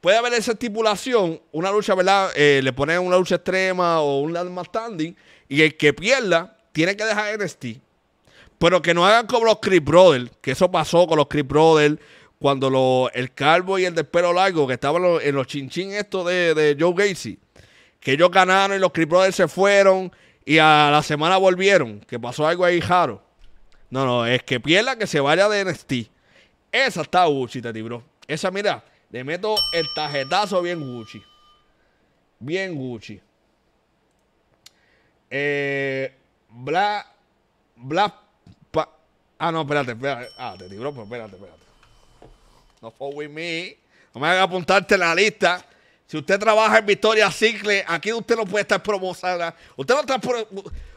puede haber esa estipulación, una lucha, ¿verdad? Eh, le ponen una lucha extrema o un last standing y el que pierda tiene que dejar NXT, pero que no hagan como los Crip Brothers, que eso pasó con los Creep Brothers, cuando lo, el calvo y el de pelo largo, que estaban en los chinchín estos de, Joe Gacy, que ellos ganaron y los Crip Brothers se fueron y a la semana volvieron, que pasó algo ahí Jaro. No, no, es que pierda que se vaya de NST. Esa está Gucci, Tati, bro. Esa, mira, le meto el tarjetazo bien Gucci. Bien Gucci. Eh, Bla. Bla. Pa, ah, no, espérate, espérate. Ah, te pues espérate, espérate. No fue with me. No me hagas apuntarte en la lista. Si usted trabaja en Victoria Cicle, aquí usted no puede estar promocionando. Usted no, está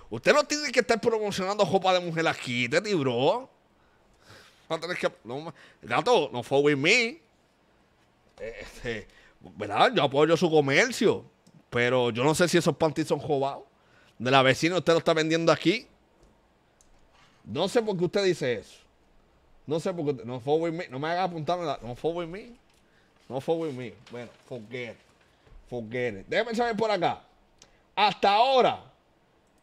usted no tiene que estar promocionando ropa de mujer aquí, te libró. No que. No, gato, no fue with me. Este, ¿Verdad? Yo apoyo su comercio. Pero yo no sé si esos pantis son jobados de la vecina, usted lo está vendiendo aquí. No sé por qué usted dice eso. No sé por qué no with me, no me haga apuntarme No no with me. No with me. Bueno, forget. Forget Déjeme saber por acá. Hasta ahora.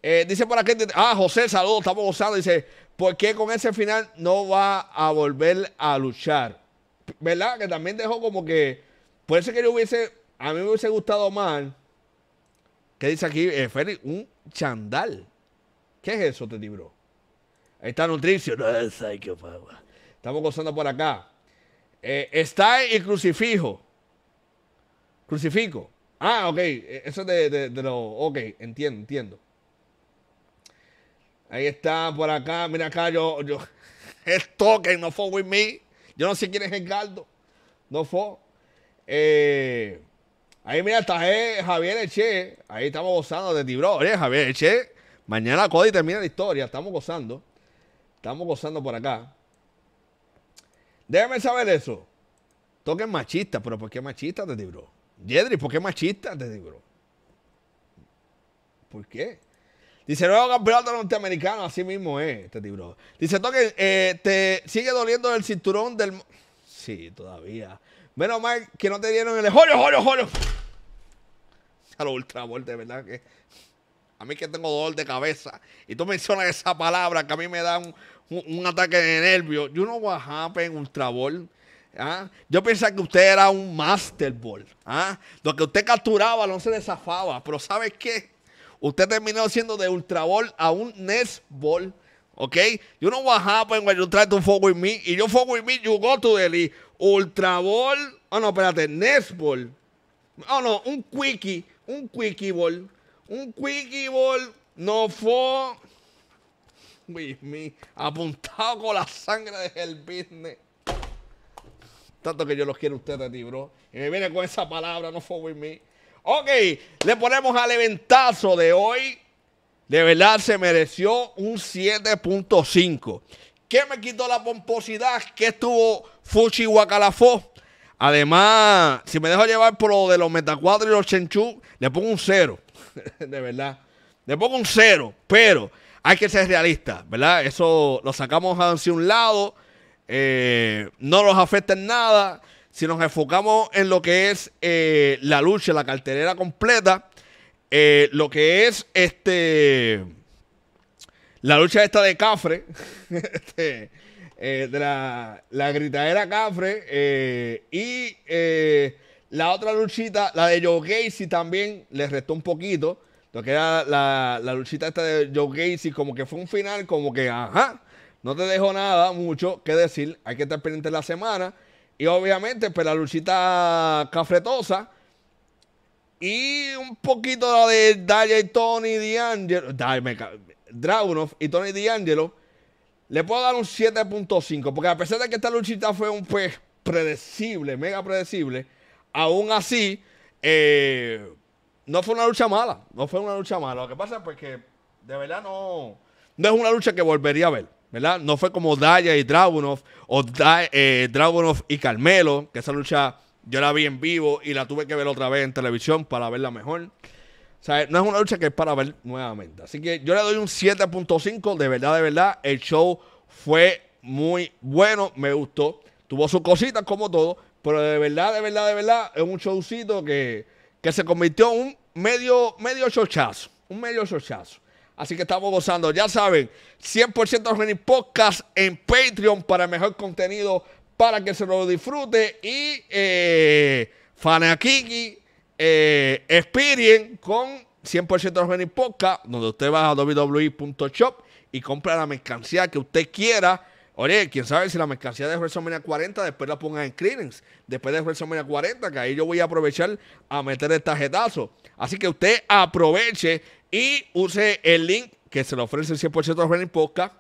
Eh, dice por aquí. Ah, José, saludos, estamos gozando. Dice, ¿por qué con ese final no va a volver a luchar? ¿Verdad? Que también dejó como que. Puede ser que yo hubiese. A mí me hubiese gustado más ¿Qué dice aquí, eh, Félix? Un chandal. ¿Qué es eso, te libró. Ahí está Nutricio. No, es Estamos gozando por acá. Eh, está y crucifijo. Crucifijo. Ah, ok. Eh, eso de, de, lo. Ok, entiendo, entiendo. Ahí está, por acá. Mira acá, yo. yo que no fue with me. Yo no sé quién es Edgardo. No fue. Eh, Ahí mira, está eh, Javier Eche. Ahí estamos gozando de ti, bro. Oye, Javier Eche. Mañana Cody termina la historia. Estamos gozando. Estamos gozando por acá. Déjame saber eso. Toquen machista, pero ¿por qué machista, ti, Bro? Jedri, ¿por qué machista, ti, Bro? ¿Por qué? Dice, nuevo campeonato norteamericano, así mismo es, ti, Bro. Dice, toque, eh, te sigue doliendo el cinturón del... Sí, todavía. Menos mal que no te dieron el... ¡Jolio, jolio, jolio! a los ultrabol, de verdad que. A mí que tengo dolor de cabeza. Y tú mencionas esa palabra que a mí me da un, un, ataque de no voy know what en Ultra ¿Ah? Yo pensaba que usted era un master ball. ¿ah? Lo que usted capturaba no se desafaba. Pero ¿sabes qué? Usted terminó siendo de ultra a un NES ball. ¿Ok? no voy a happened when you try to fuck with me. Y yo fuck with me, you go to the Ultra ball. Oh, no, espérate. NESBall. ball. Oh, no. Un quickie un quickie ball. Un quickie ball no fue. Apuntado con la sangre del business. Tanto que yo los quiero a ustedes, ti, bro. Y me viene con esa palabra, no fue with me. Ok, le ponemos al eventazo de hoy. De verdad se mereció un 7.5. ¿Qué me quitó la pomposidad? ¿Qué estuvo Fuchi Además, si me dejo llevar por lo de los Meta metacuadros y los Chenchu, le pongo un cero. de verdad. Le pongo un cero. Pero hay que ser realista, ¿verdad? Eso lo sacamos hacia un lado. Eh, no nos afecta en nada. Si nos enfocamos en lo que es eh, la lucha, la cartelera completa, eh, lo que es este la lucha esta de Cafre, este, eh, de la, la gritadera Cafre eh, y eh, la otra luchita, la de Joe Gacy también, le restó un poquito. Lo que era la, luchita esta de Joe Gacy, como que fue un final, como que, ajá, no te dejó nada mucho que decir. Hay que estar pendiente la semana. Y obviamente, pues la luchita cafretosa. Y un poquito la de Daya y Tony D'Angelo. Dragonoff y Tony D'Angelo le puedo dar un 7.5, porque a pesar de que esta luchita fue un pues predecible, mega predecible, aún así eh, no fue una lucha mala, no fue una lucha mala. Lo que pasa es pues, que de verdad no, es una lucha que volvería a ver, ¿verdad? No fue como Daya y Dragunov o eh, Dragunov y Carmelo, que esa lucha yo la vi en vivo y la tuve que ver otra vez en televisión para verla mejor no es una lucha que es para ver nuevamente. Así que yo le doy un 7.5. De verdad, de verdad, el show fue muy bueno. Me gustó. Tuvo sus cositas como todo. Pero de verdad, de verdad, de verdad, es un showcito que, se convirtió en un medio, medio Un medio showchazo Así que estamos gozando. Ya saben, 100% los Podcast en Patreon para mejor contenido, para que se lo disfrute. Y eh, Kiki eh, con 100% de Podcast, donde usted va a www.shop e y compra la mercancía que usted quiera. Oye, quién sabe si la mercancía de WrestleMania 40 después la ponga en clearance, después de WrestleMania 40, que ahí yo voy a aprovechar a meter el tarjetazo. Así que usted aproveche y use el link que se le ofrece el 100% de Podcast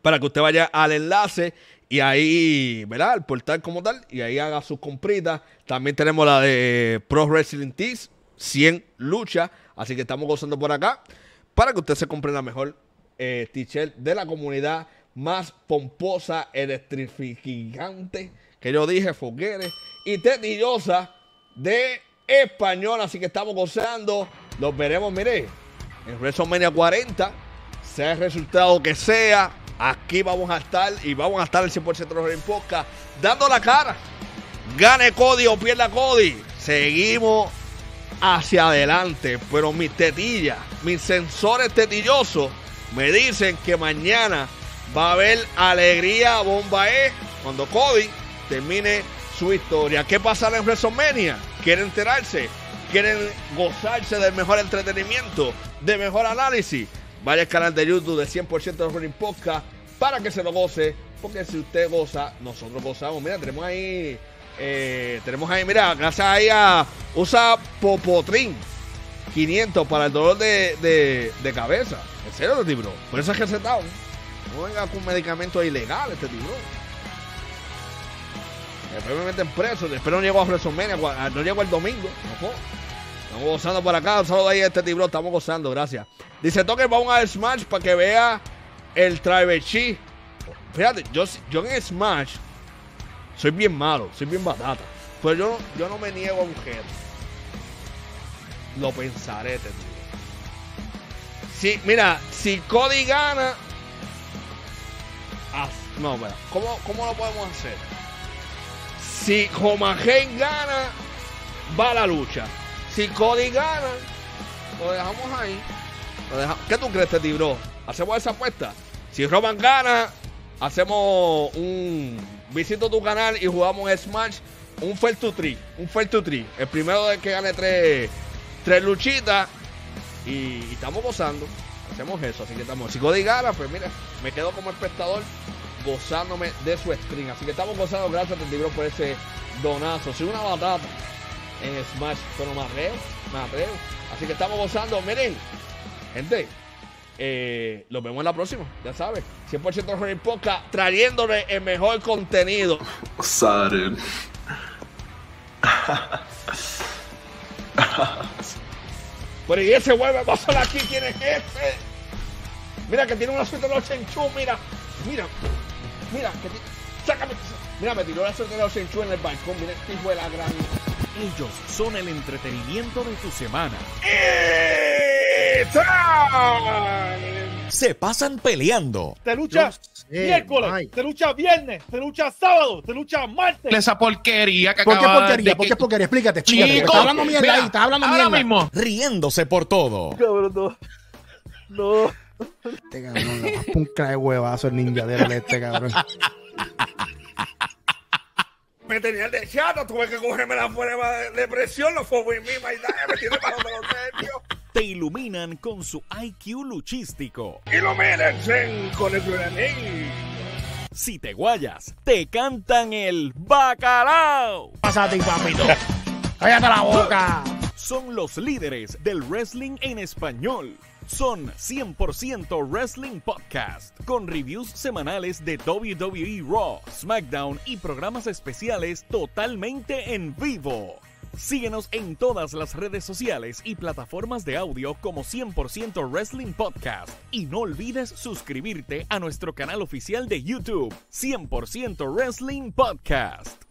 para que usted vaya al enlace y ahí, ¿verdad? El portal como tal. Y ahí haga sus compritas. También tenemos la de eh, Pro Wrestling Tees. 100 luchas. Así que estamos gozando por acá. Para que usted se compre la mejor eh, t de la comunidad más pomposa, electrificante. Que yo dije, fogueres. Y tedillosa de español. Así que estamos gozando. Los veremos, mire. En WrestleMania 40. Sea el resultado que sea Aquí vamos a estar y vamos a estar el 100% de los en dando la cara. Gane Cody o pierda Cody. Seguimos hacia adelante. Pero mis tetillas, mis sensores tetillosos me dicen que mañana va a haber alegría bomba E cuando Cody termine su historia. ¿Qué pasará en WrestleMania? ¿Quieren enterarse? ¿Quieren gozarse del mejor entretenimiento? ¿De mejor análisis? Vaya al canal de YouTube de 100% de Running Podcast para que se lo goce. Porque si usted goza, nosotros gozamos. Mira, tenemos ahí. Eh, tenemos ahí, mira, gracias ahí a. Usa Popotrin 500 para el dolor de, de, cabeza. En serio, este tiburón. Por eso es que se está. No venga con medicamentos ilegales, este tiburón. Después me meten preso. Después no llego a WrestleMania. No llego el domingo. Estamos gozando por acá. Un saludo ahí a este tiburón. Estamos gozando, gracias. Dice toque vamos a Smash para que vea el Travechi Fíjate, yo, en Smash soy bien malo, soy bien batata. Pero yo no, yo no me niego a un head Lo pensaré, te digo. mira, si Cody gana. Ah, no, mira. ¿Cómo, lo podemos hacer? Si Homagen gana, va a la lucha. Si Cody gana, lo dejamos ahí. Lo ¿Qué tú crees, bro? Hacemos esa apuesta. Si Roman gana, hacemos un visito tu canal y jugamos Smash. Un Fair to three. Un Fair to three. El primero de que gane tres, luchitas. Y, estamos gozando. Hacemos eso. Así que estamos. Si Cody gana, pues mira, me quedo como espectador gozándome de su stream. Así que estamos gozando. Gracias, Tendibro, por ese donazo. Soy una batata en Smash, pero más reo, Así que estamos gozando, miren, gente. los eh, vemos en la próxima, ya sabes. 100% el Poca trayéndole el mejor contenido. Saren. Pero y ese vuelve a solo aquí, ¿quién es ese? Mira que tiene una suerte de los mira, mira, mira, que sácame. Mira, me tiró la suerte de los en el balcón, mira este la gran. Ellos son el entretenimiento de tu semana. Se pasan peleando. Te lucha miércoles, te lucha viernes, te lucha sábado, te lucha martes. Esa porquería que ¿Por qué porquería? ¿Por qué porquería? Explícate, explícate. Chico, está hablando mierda ahí, está hablando ahora mierda. mismo. Riéndose por todo. Cabrón, no. No. Este cabrón, la punca de huevazo el ninja de este cabrón. me tenía el deseado, tuve que cogerme la prueba de, presión, los misma y nada, me tiene para los nervios. Te iluminan con su IQ luchístico. Ilumírense con el violín! Si te guayas, te cantan el bacalao. Pásate, papito. Cállate la boca. Son los líderes del wrestling en español son 100% Wrestling Podcast, con reviews semanales de WWE Raw, SmackDown y programas especiales totalmente en vivo. Síguenos en todas las redes sociales y plataformas de audio como 100% Wrestling Podcast y no olvides suscribirte a nuestro canal oficial de YouTube 100% Wrestling Podcast.